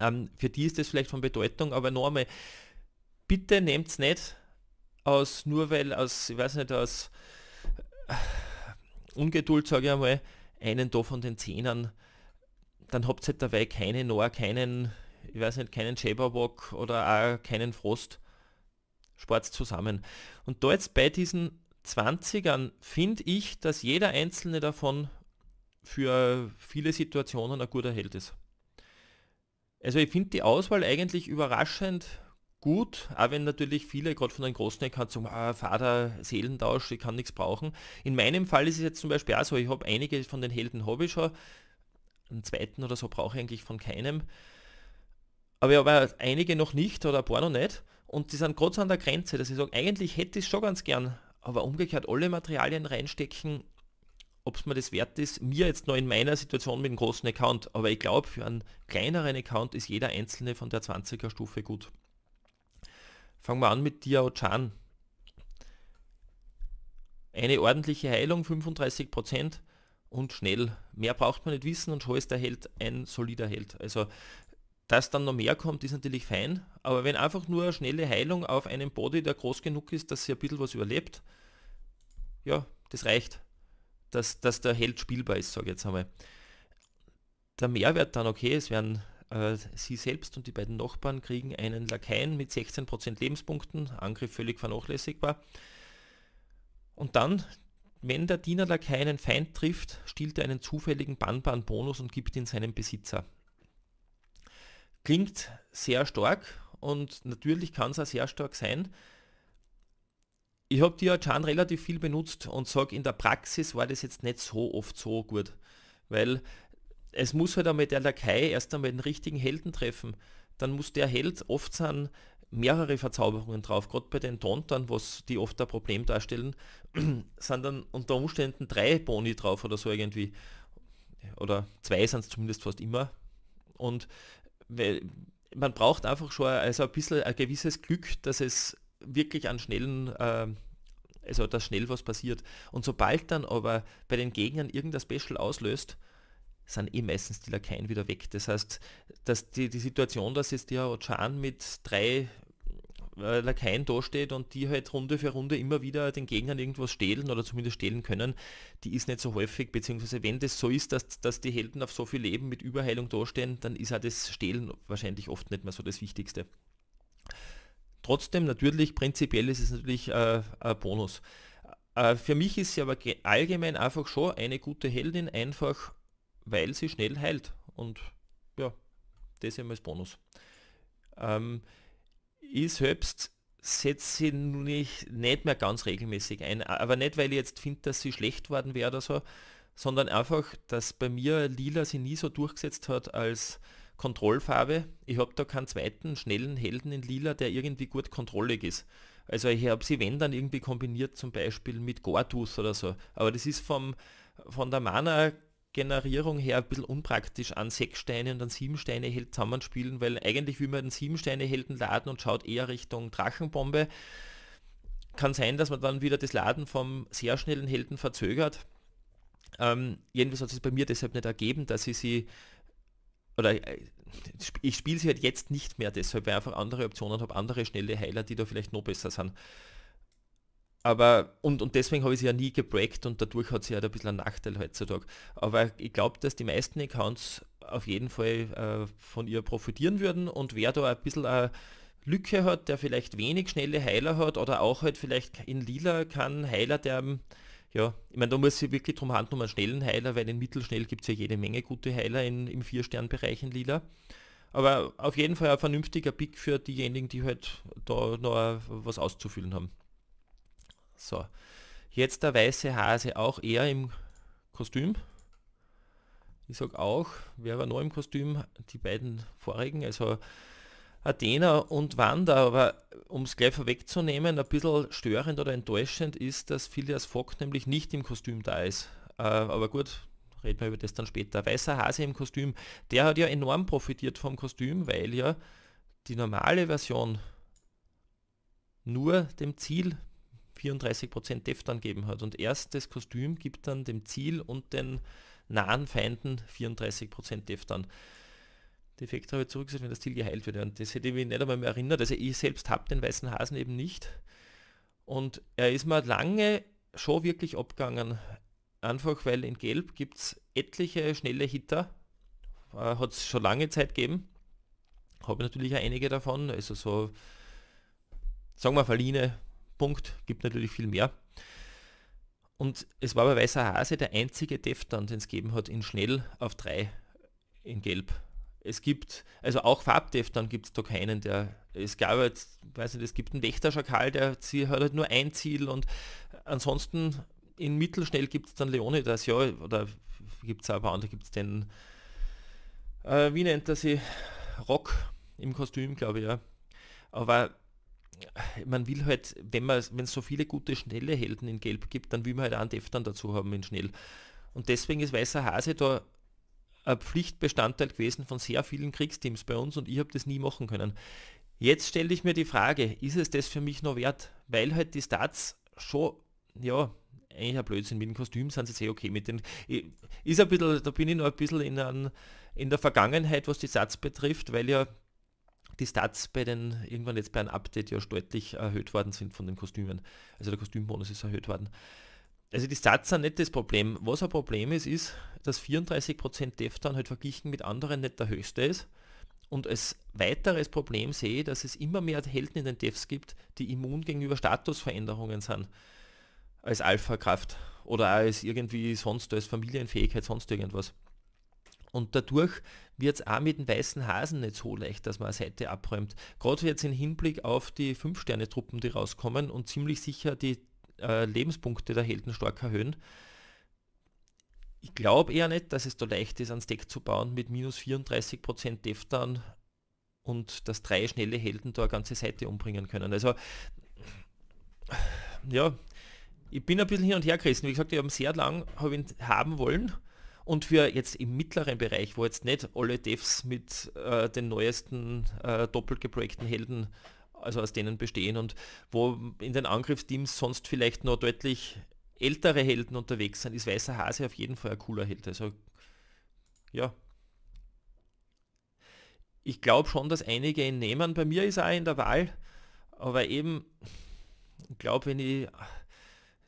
Ähm, für die ist das vielleicht von Bedeutung, aber nochmal, bitte nehmt es nicht aus, nur weil aus, ich weiß nicht, aus äh, Ungeduld, sage ich einmal, einen da von den Zehnern, dann habt ihr halt dabei keine Noah, keinen, ich weiß nicht, keinen Shaberwalk oder auch keinen Frost. Spart zusammen. Und da jetzt bei diesen 20ern finde ich, dass jeder einzelne davon für viele Situationen ein guter Held ist. Also ich finde die Auswahl eigentlich überraschend gut, auch wenn natürlich viele gerade von den großen Accounts zum ah, Vater, Seelentausch, ich kann nichts brauchen. In meinem Fall ist es jetzt zum Beispiel auch so, ich habe einige von den Helden habe ich schon, einen zweiten oder so brauche ich eigentlich von keinem. Aber ich habe einige noch nicht oder ein paar noch nicht und die sind gerade so an der Grenze, dass ich sage, eigentlich hätte ich es schon ganz gern, aber umgekehrt alle Materialien reinstecken, ob es mir das wert ist, mir jetzt noch in meiner Situation mit einem großen Account, aber ich glaube, für einen kleineren Account ist jeder einzelne von der 20er Stufe gut. Fangen wir an mit Diao Chan. Eine ordentliche Heilung, 35% und schnell. Mehr braucht man nicht wissen und schon ist der Held ein solider Held. Also, dass dann noch mehr kommt, ist natürlich fein, aber wenn einfach nur eine schnelle Heilung auf einem Body, der groß genug ist, dass sie ein bisschen was überlebt, ja, das reicht. Dass, dass der Held spielbar ist, sage ich jetzt einmal. Der Mehrwert dann, okay, es werden äh, sie selbst und die beiden Nachbarn kriegen einen Lakaien mit 16% Lebenspunkten, Angriff völlig vernachlässigbar. Und dann, wenn der Diener Lakaien einen Feind trifft, stiehlt er einen zufälligen bannbaren Bonus und gibt ihn seinem Besitzer. Klingt sehr stark und natürlich kann es auch sehr stark sein. Ich habe die Chan relativ viel benutzt und sage, in der Praxis war das jetzt nicht so oft so gut, weil es muss halt einmal der Lakai erst einmal den richtigen Helden treffen. Dann muss der Held oft sein mehrere Verzauberungen drauf. Gerade bei den Tontern, was die oft ein Problem darstellen, (clears throat) sind dann unter Umständen drei Boni drauf oder so irgendwie. Oder zwei sind es zumindest fast immer. Und man braucht einfach schon also ein bisschen ein gewisses Glück, dass es wirklich an schnellen, äh, also dass schnell was passiert. Und sobald dann aber bei den Gegnern irgendein Special auslöst, sind eh meistens die Lakaien wieder weg. Das heißt, dass die, die Situation, dass jetzt der Ochan mit drei äh, Lakaien dasteht und die halt Runde für Runde immer wieder den Gegnern irgendwas stehlen oder zumindest stehlen können, die ist nicht so häufig, beziehungsweise wenn das so ist, dass, dass die Helden auf so viel Leben mit Überheilung dastehen, dann ist auch das Stehlen wahrscheinlich oft nicht mehr so das Wichtigste. Trotzdem natürlich, prinzipiell ist es natürlich äh, ein Bonus. Äh, für mich ist sie aber allgemein einfach schon eine gute Heldin, einfach weil sie schnell heilt. Und ja, das immer als Bonus. Ähm, ich selbst setze sie nicht, nicht mehr ganz regelmäßig ein, aber nicht, weil ich jetzt finde, dass sie schlecht worden wäre oder so, sondern einfach, dass bei mir Lila sie nie so durchgesetzt hat als Kontrollfarbe. Ich habe da keinen zweiten schnellen Helden in Lila, der irgendwie gut kontrollig ist. Also ich habe sie, wenn dann, irgendwie kombiniert zum Beispiel mit Gortooth oder so. Aber das ist vom, von der Mana Generierung her ein bisschen unpraktisch an. Sechs Steine und an sieben Steine Held zusammenspielen, weil eigentlich will man den sieben Steine Helden laden und schaut eher Richtung Drachenbombe. Kann sein, dass man dann wieder das Laden vom sehr schnellen Helden verzögert. Ähm, jedenfalls hat es bei mir deshalb nicht ergeben, dass ich sie oder äh, ich spiele sie halt jetzt nicht mehr deshalb, weil ich einfach andere Optionen habe, andere schnelle Heiler, die da vielleicht noch besser sind. Aber, und, und deswegen habe ich sie ja nie gebreakt und dadurch hat sie halt ein bisschen einen Nachteil heutzutage. Aber ich glaube, dass die meisten Accounts auf jeden Fall äh, von ihr profitieren würden und wer da ein bisschen eine äh, Lücke hat, der vielleicht wenig schnelle Heiler hat oder auch halt vielleicht in Lila kann Heiler, der, ähm, ja, ich meine, da muss sie wirklich drum handeln um einen schnellen Heiler, weil in Mittelschnell gibt es ja jede Menge gute Heiler in, im Vier-Stern-Bereich in Lila. Aber auf jeden Fall ein vernünftiger Pick für diejenigen, die halt da noch äh, was auszufüllen haben. So, jetzt der weiße Hase, auch eher im Kostüm. Ich sage auch, wer war noch im Kostüm? Die beiden vorigen, also Athena und Wanda, aber um es gleich vorwegzunehmen, ein bisschen störend oder enttäuschend ist, dass Phileas Fogg nämlich nicht im Kostüm da ist. Äh, aber gut, reden wir über das dann später. Weißer Hase im Kostüm, der hat ja enorm profitiert vom Kostüm, weil ja die normale Version nur dem Ziel 34% Deftan geben hat. Und erst das Kostüm gibt dann dem Ziel und den nahen Feinden 34% Deftan. Die Defekt habe ich zurückgesetzt, wenn das Ziel geheilt wird. Und das hätte ich mich nicht einmal mehr erinnert. Also ich selbst habe den weißen Hasen eben nicht. Und er ist mir lange schon wirklich abgegangen. Einfach weil in Gelb gibt es etliche schnelle Hitter. Äh, Hat es schon lange Zeit gegeben. Habe natürlich auch einige davon. Also so, sagen wir Verline, Punkt, gibt natürlich viel mehr. Und es war bei Weißer Hase der einzige Defton, den es gegeben hat, in Schnell auf 3 in Gelb. Es gibt, also auch Farbdefton gibt es da keinen, der, es gab jetzt, weiß nicht, es gibt einen Wächterschakal, der Ziel, hat halt nur ein Ziel und ansonsten in Mittelschnell gibt es dann Leone, das ja, oder gibt es aber andere, gibt es den, äh, wie nennt er sie, Rock im Kostüm, glaube ich, ja. Aber man will halt, wenn man, wenn es so viele gute, schnelle Helden in Gelb gibt, dann will man halt einen Deftan dazu haben in Schnell. Und deswegen ist Weißer Hase da ein Pflichtbestandteil gewesen von sehr vielen Kriegsteams bei uns und ich habe das nie machen können. Jetzt stelle ich mir die Frage, ist es das für mich noch wert? Weil halt die Stats schon, ja, eigentlich ein Blödsinn. Mit dem Kostüm sind sie sehr okay. Mit dem, ist ein bisschen, da bin ich noch ein bisschen in, an, in der Vergangenheit, was die Stats betrifft, weil ja die Stats bei den, irgendwann jetzt bei einem Update ja deutlich erhöht worden sind von den Kostümen. Also der Kostümbonus ist erhöht worden. Also die Stats sind nicht das Problem. Was ein Problem ist, ist, dass 34% Deftan halt verglichen mit anderen nicht der höchste ist. Und als weiteres Problem sehe, ich, dass es immer mehr Helden in den Devs gibt, die immun gegenüber Statusveränderungen sind. Als Alpha-Kraft oder als irgendwie sonst, als Familienfähigkeit, sonst irgendwas. Und dadurch wird es auch mit dem weißen Hasen nicht so leicht, dass man eine Seite abräumt. Gerade jetzt im Hinblick auf die Fünf-Sterne-Truppen, die rauskommen und ziemlich sicher die äh, Lebenspunkte der Helden stark erhöhen. Ich glaube eher nicht, dass es da leicht ist, ans Deck zu bauen mit minus 34% Deftern und dass drei schnelle Helden da eine ganze Seite umbringen können. Also, ja, ich bin ein bisschen hin und her gerissen. Wie gesagt, ich habe sehr lang hab ihn haben wollen und für jetzt im mittleren Bereich, wo jetzt nicht alle Devs mit äh, den neuesten äh, doppelt geprägten Helden, also aus denen bestehen und wo in den Angriffsteams sonst vielleicht nur deutlich ältere Helden unterwegs sind, ist Weißer Hase auf jeden Fall ein cooler Held. Also ja. Ich glaube schon, dass einige ihn nehmen. Bei mir ist er auch in der Wahl. Aber eben, ich glaube, wenn ich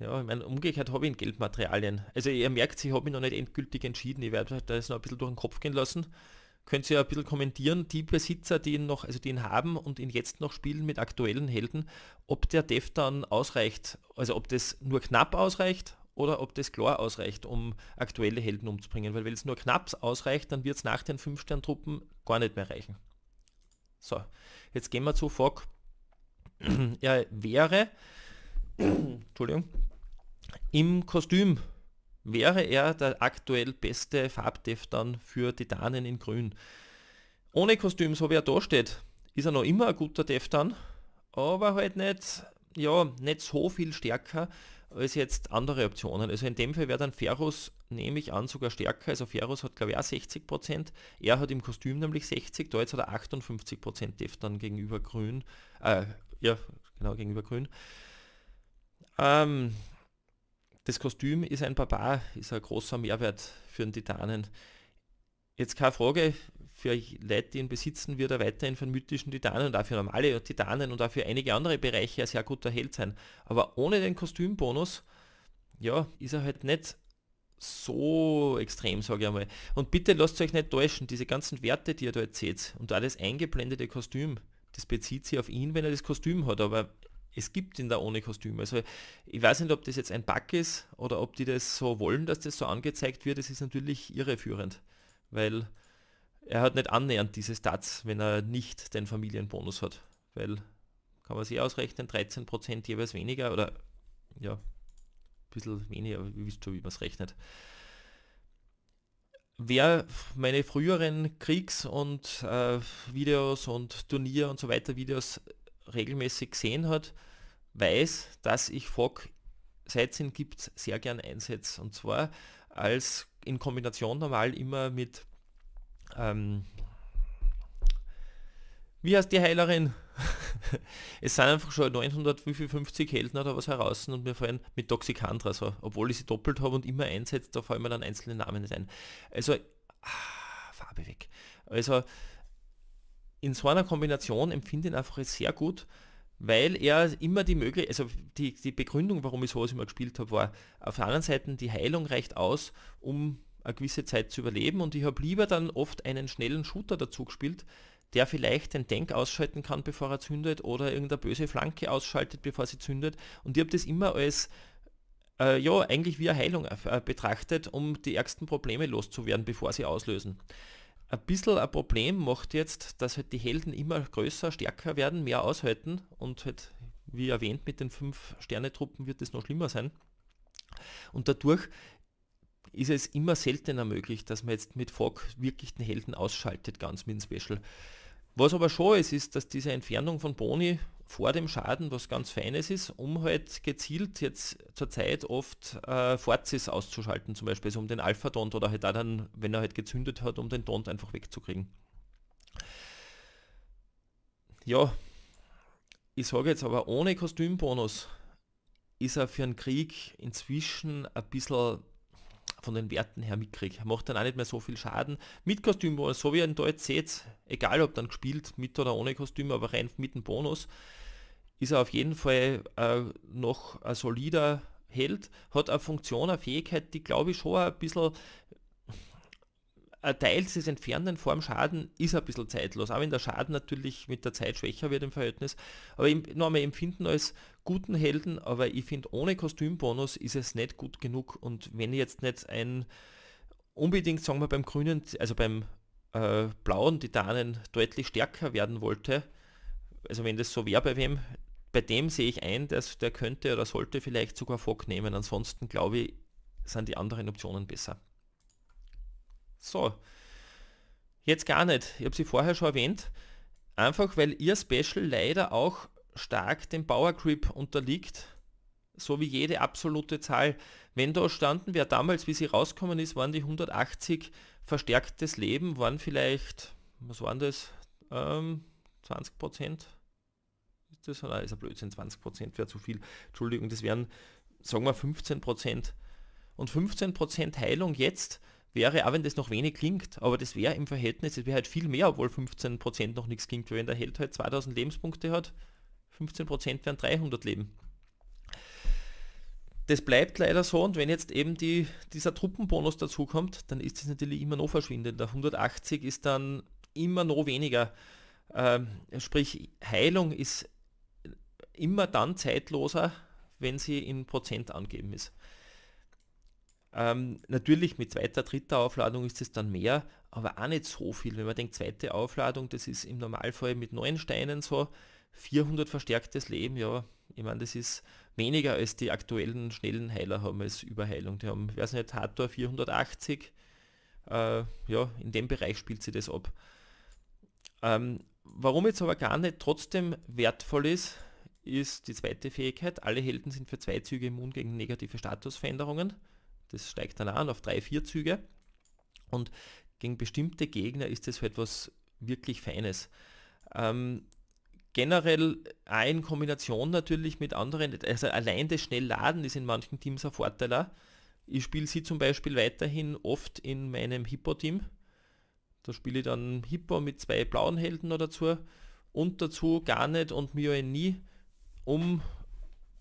ja, ich meine, umgekehrt habe ich in Geldmaterialien. Also ihr merkt, ich habe mich noch nicht endgültig entschieden. Ich werde da jetzt noch ein bisschen durch den Kopf gehen lassen. Könnt ihr ja ein bisschen kommentieren, die Besitzer, die ihn noch, also die haben und ihn jetzt noch spielen mit aktuellen Helden, ob der Def dann ausreicht, also ob das nur knapp ausreicht oder ob das klar ausreicht, um aktuelle Helden umzubringen. Weil wenn es nur knapp ausreicht, dann wird es nach den 5-Stern-Truppen gar nicht mehr reichen. So, jetzt gehen wir zu Fogg. (clears throat) er wäre Entschuldigung, im Kostüm wäre er der aktuell beste Farbdev dann für Titanen in Grün. Ohne Kostüm, so wie er da steht, ist er noch immer ein guter Dev dann, aber halt nicht, ja, nicht so viel stärker als jetzt andere Optionen. Also in dem Fall wäre dann Ferus, nehme ich an, sogar stärker. Also Ferus hat glaube ich auch 60%, er hat im Kostüm nämlich 60%, da jetzt hat er 58% Dev dann gegenüber Grün, äh, ja, genau, gegenüber Grün. Ähm, das Kostüm ist ein Barbar, ist ein großer Mehrwert für den Titanen. Jetzt keine Frage, für Leute, die ihn besitzen, wird er weiterhin für mythischen Titanen und auch für normale Titanen und auch für einige andere Bereiche ein sehr guter Held sein. Aber ohne den Kostümbonus, ja, ist er halt nicht so extrem, sage ich einmal. Und bitte lasst euch nicht täuschen, diese ganzen Werte, die ihr da jetzt seht und alles eingeblendete Kostüm, das bezieht sich auf ihn, wenn er das Kostüm hat, aber es gibt ihn da ohne Kostüm. Also ich weiß nicht, ob das jetzt ein Bug ist oder ob die das so wollen, dass das so angezeigt wird. Es ist natürlich irreführend, weil er hat nicht annähernd diese Stats, wenn er nicht den Familienbonus hat. Weil, kann man sich ausrechnen, 13% jeweils weniger oder ja, ein bisschen weniger, ihr wisst schon, wie man es rechnet. Wer meine früheren Kriegs- und äh, Videos und Turnier und so weiter Videos regelmäßig gesehen hat, weiß, dass ich Fog seit es ihn gibt sehr gern einsetze. Und zwar als in Kombination normal immer mit ähm, wie heißt die Heilerin? (laughs) es sind einfach schon 950 Helden da was heraus und mir fallen mit Toxicandra, so, obwohl ich sie doppelt habe und immer einsetzt, da fallen mir dann einzelne Namen nicht ein. Also, ah, Farbe weg. Also in so einer Kombination empfinde ich ihn einfach sehr gut, weil er immer die Möglichkeit, also die, die Begründung, warum ich sowas immer gespielt habe, war, auf der anderen Seite, die Heilung reicht aus, um eine gewisse Zeit zu überleben und ich habe lieber dann oft einen schnellen Shooter dazu gespielt, der vielleicht den Denk ausschalten kann, bevor er zündet oder irgendeine böse Flanke ausschaltet, bevor sie zündet und ich habe das immer als äh, ja, eigentlich wie eine Heilung äh, betrachtet, um die ärgsten Probleme loszuwerden, bevor sie auslösen ein bisschen ein Problem macht jetzt, dass halt die Helden immer größer, stärker werden, mehr aushalten und halt, wie erwähnt, mit den 5-Sterne-Truppen wird es noch schlimmer sein. Und dadurch ist es immer seltener möglich, dass man jetzt mit Fog wirklich den Helden ausschaltet, ganz mit dem Special. Was aber schon ist, ist, dass diese Entfernung von Boni vor dem Schaden was ganz Feines ist, um halt gezielt jetzt zur Zeit oft äh, Forzis auszuschalten, zum Beispiel so also um den alpha dont oder halt auch dann, wenn er halt gezündet hat, um den Dont einfach wegzukriegen. Ja, ich sage jetzt aber ohne Kostümbonus ist er für einen Krieg inzwischen ein bisschen von den Werten her mitkriege. Macht dann auch nicht mehr so viel Schaden. Mit Kostüm, so wie ihr ihn da jetzt seht, egal ob dann gespielt, mit oder ohne Kostüm, aber rein mit dem Bonus, ist er auf jeden Fall äh, noch ein solider Held, hat eine Funktion, eine Fähigkeit, die glaube ich schon ein bisschen teils das Entfernen vom Schaden ist ein bisschen zeitlos, auch wenn der Schaden natürlich mit der Zeit schwächer wird im Verhältnis. Aber ich, noch einmal empfinden als guten Helden, aber ich finde, ohne Kostümbonus ist es nicht gut genug. Und wenn jetzt nicht ein unbedingt, sagen wir, beim grünen, also beim äh, blauen Titanen deutlich stärker werden wollte, also wenn das so wäre bei wem, bei dem sehe ich ein, dass der könnte oder sollte vielleicht sogar Fock nehmen. Ansonsten glaube ich, sind die anderen Optionen besser. So, jetzt gar nicht. Ich habe sie vorher schon erwähnt. Einfach weil ihr Special leider auch stark dem Power Grip unterliegt, so wie jede absolute Zahl. Wenn da standen wäre damals, wie sie rausgekommen ist, waren die 180 verstärktes Leben, waren vielleicht, was waren das, ähm, 20 Prozent? Ist das oder ist ein Blödsinn, 20 Prozent wäre zu viel. Entschuldigung, das wären, sagen wir 15 Prozent. Und 15 Prozent Heilung jetzt wäre, auch wenn das noch wenig klingt, aber das wäre im Verhältnis, das wäre halt viel mehr, obwohl 15% noch nichts klingt, weil wenn der Held halt 2000 Lebenspunkte hat, 15% wären 300 Leben. Das bleibt leider so und wenn jetzt eben die, dieser Truppenbonus dazukommt, dann ist es natürlich immer noch verschwindender. 180 ist dann immer noch weniger. Ähm, sprich, Heilung ist immer dann zeitloser, wenn sie in Prozent angeben ist. Ähm, natürlich mit zweiter, dritter Aufladung ist es dann mehr, aber auch nicht so viel. Wenn man denkt, zweite Aufladung, das ist im Normalfall mit neun Steinen so, 400 verstärktes Leben, ja, ich meine, das ist weniger als die aktuellen schnellen Heiler haben als Überheilung. Die haben, ich weiß nicht, Hator 480, äh, ja, in dem Bereich spielt sie das ab. Ähm, warum jetzt aber gar nicht trotzdem wertvoll ist, ist die zweite Fähigkeit. Alle Helden sind für zwei Züge immun gegen negative Statusveränderungen. Das steigt dann an auf drei, vier Züge. Und gegen bestimmte Gegner ist das halt was wirklich Feines. Ähm, generell auch in Kombination natürlich mit anderen, also allein das Schnellladen ist in manchen Teams ein Vorteiler. Ich spiele sie zum Beispiel weiterhin oft in meinem Hippo-Team. Da spiele ich dann Hippo mit zwei blauen Helden noch dazu und dazu Garnet und Mioen Nie, um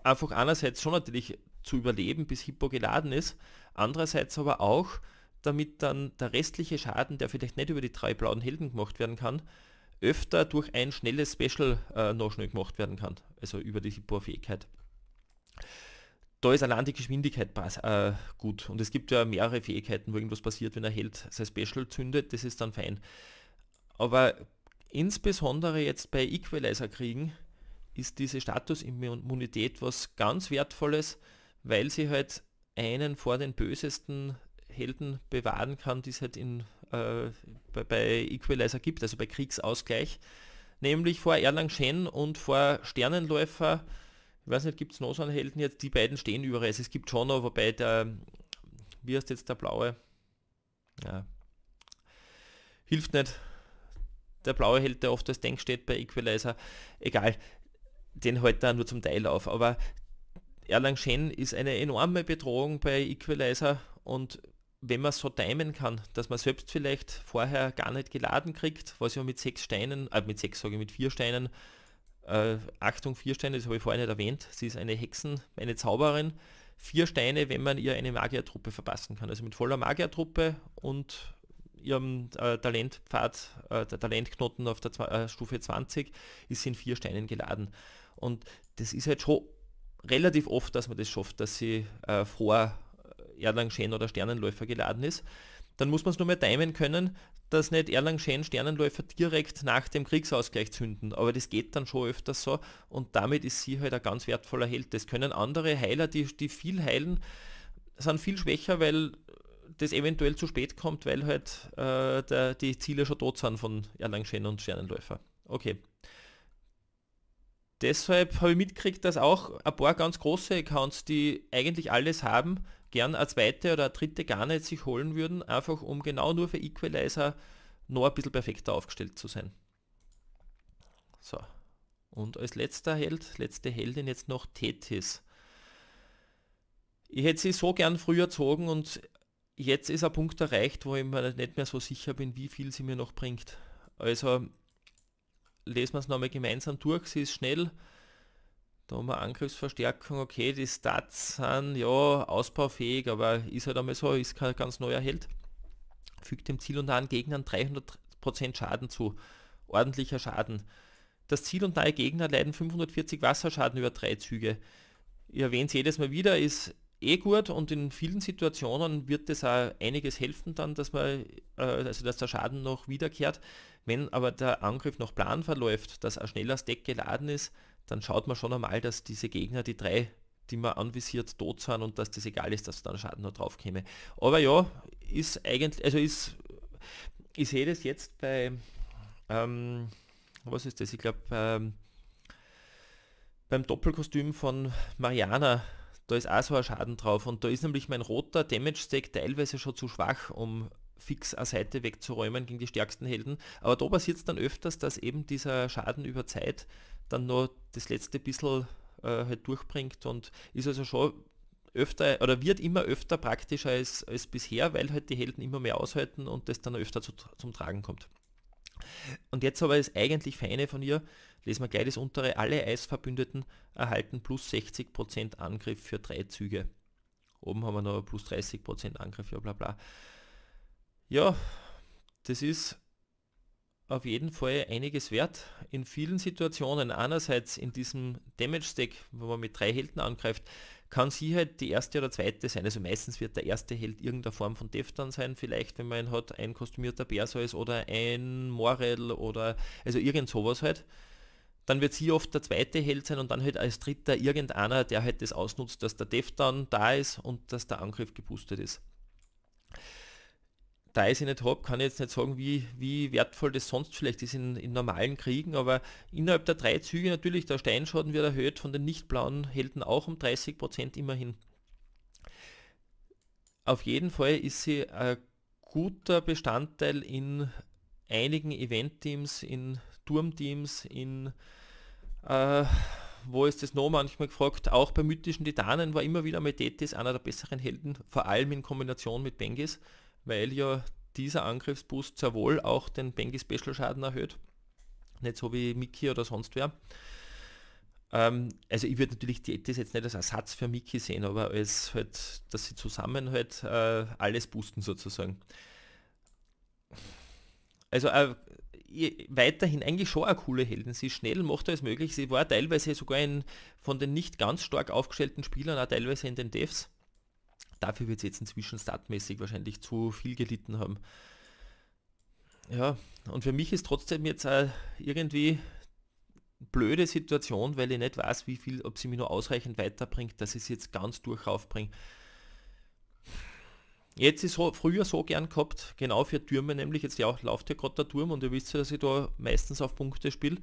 einfach einerseits schon natürlich zu überleben, bis Hippo geladen ist. Andererseits aber auch, damit dann der restliche Schaden, der vielleicht nicht über die drei blauen Helden gemacht werden kann, öfter durch ein schnelles Special äh, noch schnell gemacht werden kann. Also über die Hippo-Fähigkeit. Da ist allein die Geschwindigkeit äh, gut. Und es gibt ja mehrere Fähigkeiten, wo irgendwas passiert, wenn er Held sein Special zündet, das ist dann fein. Aber insbesondere jetzt bei Equalizer kriegen, ist diese Statusimmunität was ganz Wertvolles, weil sie halt einen vor den bösesten Helden bewahren kann, die es halt in, äh, bei, bei Equalizer gibt, also bei Kriegsausgleich, nämlich vor Erlang Shen und vor Sternenläufer. Ich weiß nicht, gibt es noch so einen Helden jetzt? Die beiden stehen überall. Also es gibt schon noch, wobei der, wie heißt jetzt der blaue? Ja. Hilft nicht. Der blaue Held, der oft als Denk steht bei Equalizer. Egal. Den halt er nur zum Teil auf. Aber Erlang-Schen ist eine enorme Bedrohung bei Equalizer und wenn man so timen kann, dass man selbst vielleicht vorher gar nicht geladen kriegt, was ja mit sechs Steinen, äh, mit sechs sage ich, mit vier Steinen, äh, Achtung, vier Steine, das habe ich vorher nicht erwähnt, sie ist eine Hexen, eine Zauberin, vier Steine, wenn man ihr eine Magiertruppe verpassen kann. Also mit voller Magiertruppe und ihrem äh, Talentpfad, äh, der Talentknoten auf der Zwa äh, Stufe 20 ist sie in vier Steinen geladen. Und das ist halt schon relativ oft, dass man das schafft, dass sie äh, vor äh, Erlangen-Schön oder Sternenläufer geladen ist. Dann muss man es nur mehr timen können, dass nicht Erlangen-Schön Sternenläufer direkt nach dem Kriegsausgleich zünden. Aber das geht dann schon öfters so und damit ist sie halt ein ganz wertvoller Held. Das können andere Heiler, die, die viel heilen, sind viel schwächer, weil das eventuell zu spät kommt, weil halt äh, der, die Ziele schon tot sind von Erlangen-Schön und Sternenläufer. Okay. Deshalb habe ich mitgekriegt, dass auch ein paar ganz große Accounts, die eigentlich alles haben, gern eine zweite oder eine dritte gar nicht sich holen würden, einfach um genau nur für Equalizer noch ein bisschen perfekter aufgestellt zu sein. So. Und als letzter Held, letzte Heldin jetzt noch Tethys. Ich hätte sie so gern früher gezogen und jetzt ist ein Punkt erreicht, wo ich mir nicht mehr so sicher bin, wie viel sie mir noch bringt. Also lesen wir es nochmal gemeinsam durch, sie ist schnell. Da haben wir Angriffsverstärkung, okay, die Stats sind ja ausbaufähig, aber ist halt einmal so, ist kein ganz neuer Held. Fügt dem Ziel und nahen Gegnern 300% Schaden zu. Ordentlicher Schaden. Das Ziel und nahe Gegner leiden 540 Wasserschaden über drei Züge. Ich erwähne es jedes Mal wieder, ist eh gut und in vielen Situationen wird das auch einiges helfen dann, dass man, äh, also dass der Schaden noch wiederkehrt. Wenn aber der Angriff nach Plan verläuft, dass ein schneller Stack geladen ist, dann schaut man schon einmal, dass diese Gegner, die drei, die man anvisiert, tot sind und dass das egal ist, dass dann Schaden noch drauf käme. Aber ja, ist eigentlich, also ist, ich sehe das jetzt bei, ähm, was ist das, ich glaube, ähm, beim Doppelkostüm von Mariana, da ist auch so ein Schaden drauf und da ist nämlich mein roter Damage-Stack teilweise schon zu schwach, um fix eine Seite wegzuräumen gegen die stärksten Helden. Aber da passiert es dann öfters, dass eben dieser Schaden über Zeit dann nur das letzte bisschen äh, halt durchbringt und ist also schon öfter oder wird immer öfter praktischer als, als bisher, weil halt die Helden immer mehr aushalten und das dann öfter zu, zum Tragen kommt. Und jetzt aber ist eigentlich Feine von ihr, lesen wir gleich das untere, alle Eisverbündeten erhalten plus 60% Angriff für drei Züge. Oben haben wir noch plus 30% Angriff, ja bla bla. Ja, das ist auf jeden Fall einiges wert in vielen Situationen. Einerseits in diesem Damage-Stack, wo man mit drei Helden angreift, kann sie halt die erste oder zweite sein. Also meistens wird der erste Held irgendeine Form von Deftan sein, vielleicht, wenn man ihn hat, ein kostümierter Perseus oder ein Morel oder also irgend sowas halt. Dann wird sie oft der zweite Held sein und dann halt als dritter irgendeiner, der halt das ausnutzt, dass der Deftan da ist und dass der Angriff geboostet ist. Details ich nicht habe, kann ich jetzt nicht sagen, wie, wie wertvoll das sonst vielleicht ist in, in normalen Kriegen, aber innerhalb der drei Züge natürlich, der Steinschaden wird erhöht, von den nicht-blauen Helden auch um 30% Prozent immerhin. Auf jeden Fall ist sie ein guter Bestandteil in einigen Event-Teams, in Turmteams, in äh, wo ist das noch manchmal gefragt, auch bei mythischen Titanen war immer wieder Metetis einer der besseren Helden, vor allem in Kombination mit Bengis weil ja dieser Angriffsboost sehr wohl auch den Bengi Special Schaden erhöht. Nicht so wie Mickey oder sonst wer. Ähm, also ich würde natürlich das jetzt nicht als Ersatz für Mickey sehen, aber als halt, dass sie zusammen halt äh, alles boosten sozusagen. Also äh, weiterhin eigentlich schon eine coole Helden. Sie ist schnell, macht alles möglich. Sie war teilweise sogar in, von den nicht ganz stark aufgestellten Spielern, auch teilweise in den Devs Dafür wird es jetzt inzwischen startmäßig wahrscheinlich zu viel gelitten haben. Ja, und für mich ist trotzdem jetzt irgendwie blöde Situation, weil ich nicht weiß, wie viel, ob sie mich nur ausreichend weiterbringt, dass ich es jetzt ganz durch durchaufbringe. Jetzt ist so, früher so gern gehabt, genau für Türme nämlich, jetzt ja, läuft ja gerade der Turm und ihr wisst ja, dass ich da meistens auf Punkte spiele.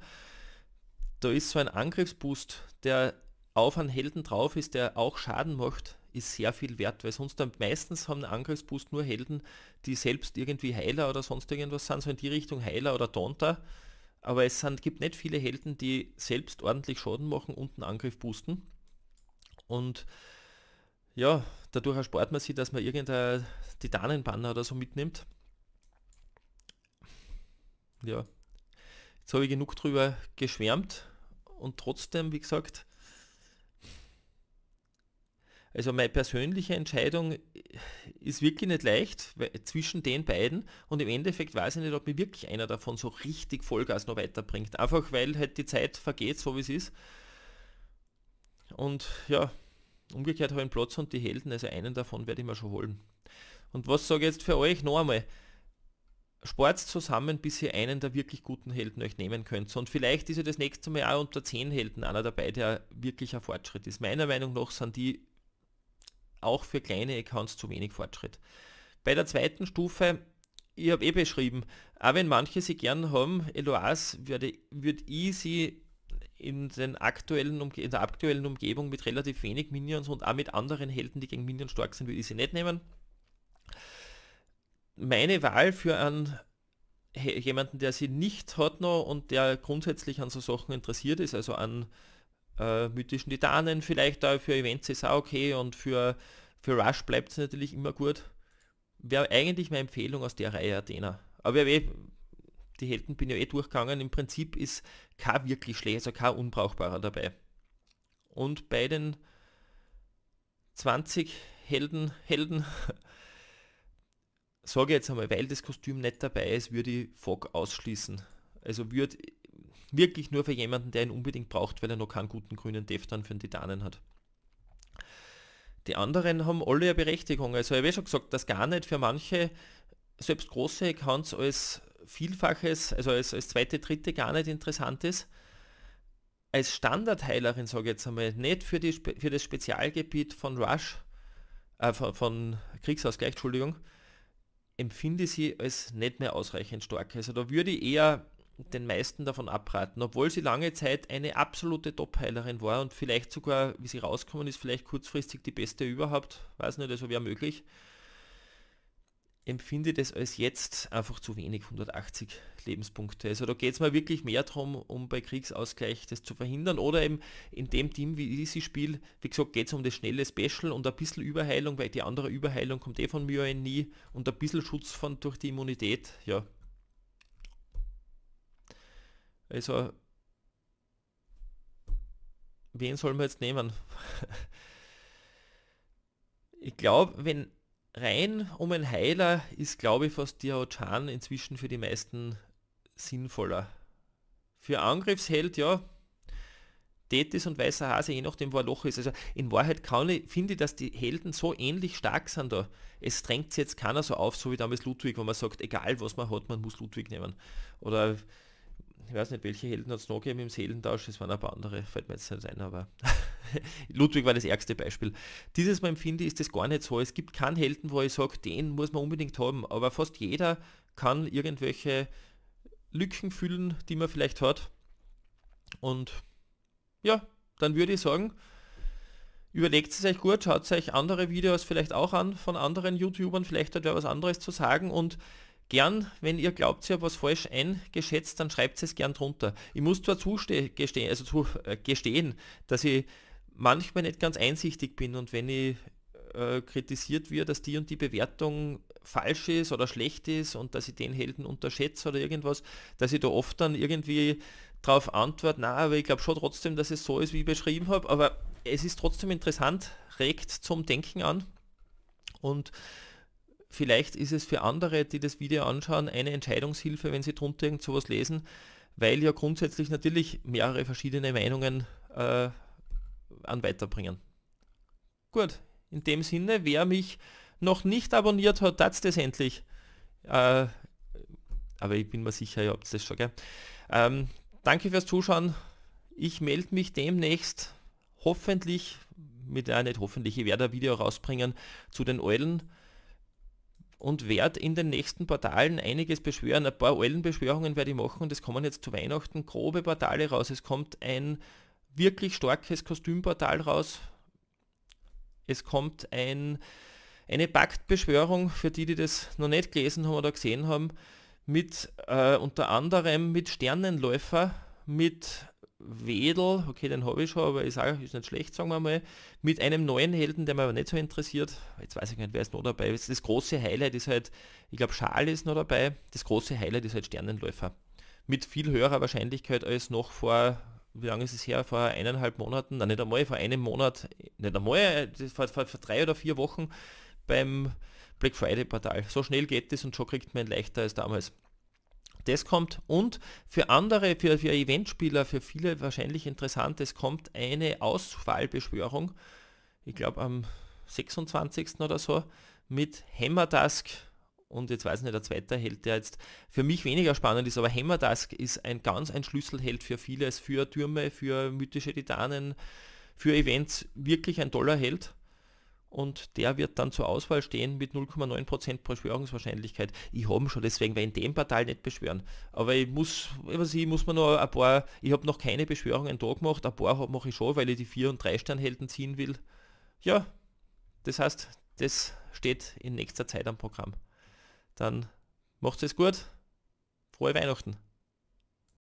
Da ist so ein Angriffsboost, der auf einen Helden drauf ist, der auch Schaden macht, ist sehr viel wert, weil sonst dann meistens haben Angriffsboost nur Helden, die selbst irgendwie Heiler oder sonst irgendwas sind, so in die Richtung Heiler oder Taunter. Aber es sind, gibt nicht viele Helden, die selbst ordentlich Schaden machen und einen Angriff boosten. Und ja, dadurch erspart man sich, dass man irgendein Titanenbanner oder so mitnimmt. Ja, jetzt habe ich genug drüber geschwärmt und trotzdem, wie gesagt, also meine persönliche Entscheidung äh, ist wirklich nicht leicht zwischen den beiden und im Endeffekt weiß ich nicht, ob mir wirklich einer davon so richtig Vollgas noch weiterbringt. Einfach weil halt die Zeit vergeht, so wie es ist. Und ja, umgekehrt habe ich einen Platz und die Helden, also einen davon werde ich mir schon holen. Und was sage ich jetzt für euch noch einmal? Sport zusammen, bis ihr einen der wirklich guten Helden euch nehmen könnt. Und vielleicht ist ja das nächste Mal auch unter 10 Helden einer dabei, der wirklich ein Fortschritt ist. Meiner Meinung nach sind die auch für kleine Accounts zu wenig Fortschritt. Bei der zweiten Stufe, ich habe eh beschrieben, auch wenn manche sie gern haben, LOAs, würde, würde ich sie in, den aktuellen Umge in der aktuellen Umgebung mit relativ wenig Minions und auch mit anderen Helden, die gegen Minions stark sind, würde ich sie nicht nehmen. Meine Wahl für einen jemanden, der sie nicht hat noch und der grundsätzlich an so Sachen interessiert ist, also an äh, mythischen Titanen vielleicht da für Events ist auch okay und für, für Rush bleibt es natürlich immer gut. Wäre eigentlich meine Empfehlung aus der Reihe Athena. Aber eh, die Helden bin ja eh durchgegangen. Im Prinzip ist kein wirklich schlecht, also kein unbrauchbarer dabei. Und bei den 20 Helden, Helden, (laughs) sage jetzt einmal, weil das Kostüm nicht dabei ist, würde ich Fogg ausschließen. Also würde wirklich nur für jemanden, der ihn unbedingt braucht, weil er noch keinen guten grünen Deftan für den Titanen hat. Die anderen haben alle eine Berechtigung. Also ich habe schon gesagt, dass gar nicht für manche, selbst große Accounts als Vielfaches, also als, als zweite, dritte gar nicht interessant ist. Als Standardheilerin sage ich jetzt einmal, nicht für, die, für das Spezialgebiet von Rush, äh, von, von Kriegsausgleich, Entschuldigung, empfinde sie als nicht mehr ausreichend stark. Also da würde ich eher den meisten davon abraten, obwohl sie lange Zeit eine absolute Top-Heilerin war und vielleicht sogar, wie sie rauskommen ist, vielleicht kurzfristig die beste überhaupt, weiß nicht, also wäre möglich, empfinde das als jetzt einfach zu wenig, 180 Lebenspunkte. Also da geht es mir wirklich mehr darum, um bei Kriegsausgleich das zu verhindern oder eben in dem Team, wie ich sie spiele, wie gesagt, geht es um das schnelle Special und ein bisschen Überheilung, weil die andere Überheilung kommt eh von mir nie und ein bisschen Schutz von durch die Immunität, ja, also, wen sollen wir jetzt nehmen? (laughs) ich glaube, wenn rein um einen Heiler ist, glaube ich, fast Diao Chan inzwischen für die meisten sinnvoller. Für Angriffsheld, ja, Tetis und Weißer Hase, je nachdem, wo ein Loch ist. Also in Wahrheit kann ich, finde ich, dass die Helden so ähnlich stark sind da. Es drängt sich jetzt keiner so auf, so wie damals Ludwig, wo man sagt, egal was man hat, man muss Ludwig nehmen. Oder ich weiß nicht, welche Helden hat es noch gegeben im Seelentausch, es waren ein paar andere, fällt mir jetzt nicht ein, aber (laughs) Ludwig war das ärgste Beispiel. Dieses Mal empfinde ich das gar nicht so. Es gibt keinen Helden, wo ich sage, den muss man unbedingt haben, aber fast jeder kann irgendwelche Lücken füllen, die man vielleicht hat. Und ja, dann würde ich sagen, überlegt es euch gut, schaut euch andere Videos vielleicht auch an von anderen YouTubern, vielleicht hat wer was anderes zu sagen und Gern, wenn ihr glaubt, ihr habt was falsch eingeschätzt, dann schreibt es gern drunter. Ich muss zwar gestehen, also zu, äh, gestehen, dass ich manchmal nicht ganz einsichtig bin und wenn ich äh, kritisiert wird, dass die und die Bewertung falsch ist oder schlecht ist und dass ich den Helden unterschätze oder irgendwas, dass ich da oft dann irgendwie darauf antworte, na, aber ich glaube schon trotzdem, dass es so ist, wie ich beschrieben habe, aber es ist trotzdem interessant, regt zum Denken an und vielleicht ist es für andere, die das Video anschauen, eine Entscheidungshilfe, wenn sie drunter irgend sowas lesen, weil ja grundsätzlich natürlich mehrere verschiedene Meinungen äh, an weiterbringen. Gut, in dem Sinne, wer mich noch nicht abonniert hat, hat das endlich. Äh, aber ich bin mir sicher, ihr habt das schon, gell? Ähm, danke fürs Zuschauen. Ich melde mich demnächst hoffentlich, mit, äh, nicht hoffentlich, ich werde ein Video rausbringen zu den Eulen und werde in den nächsten Portalen einiges beschwören. Ein paar Eulenbeschwörungen werde ich machen und es kommen jetzt zu Weihnachten grobe Portale raus. Es kommt ein wirklich starkes Kostümportal raus. Es kommt ein, eine Paktbeschwörung für die, die das noch nicht gelesen haben oder gesehen haben, mit äh, unter anderem mit Sternenläufer, mit Wedel, okay, den habe ich schon, aber ist auch ist nicht schlecht, sagen wir mal, mit einem neuen Helden, der mir aber nicht so interessiert. Jetzt weiß ich nicht, wer ist noch dabei. Das große Highlight ist halt, ich glaube, Schal ist noch dabei. Das große Highlight ist halt Sternenläufer. Mit viel höherer Wahrscheinlichkeit als noch vor, wie lange ist es her, vor eineinhalb Monaten, nein, nicht einmal, vor einem Monat, nicht einmal, äh, vor, vor, vor drei oder vier Wochen beim Black Friday Portal. So schnell geht es und schon kriegt man ihn leichter als damals. Das kommt und für andere, für, für Eventspieler, für viele wahrscheinlich interessant, es kommt eine Ausfallbeschwörung, ich glaube am 26. oder so, mit Hammertask und jetzt weiß nicht, der zweite Held, der jetzt für mich weniger spannend ist, aber Hammertask ist ein ganz ein Schlüsselheld für vieles, für Türme, für mythische Titanen, für Events, wirklich ein toller Held und der wird dann zur Auswahl stehen mit 0,9% Beschwörungswahrscheinlichkeit. Ich habe schon, deswegen werde in dem Portal nicht beschwören. Aber ich muss, was ich muss man noch ein paar, ich habe noch keine Beschwörungen da gemacht, ein paar mache ich schon, weil ich die 4 und 3 Sternhelden ziehen will. Ja, das heißt, das steht in nächster Zeit am Programm. Dann macht es gut. Frohe Weihnachten.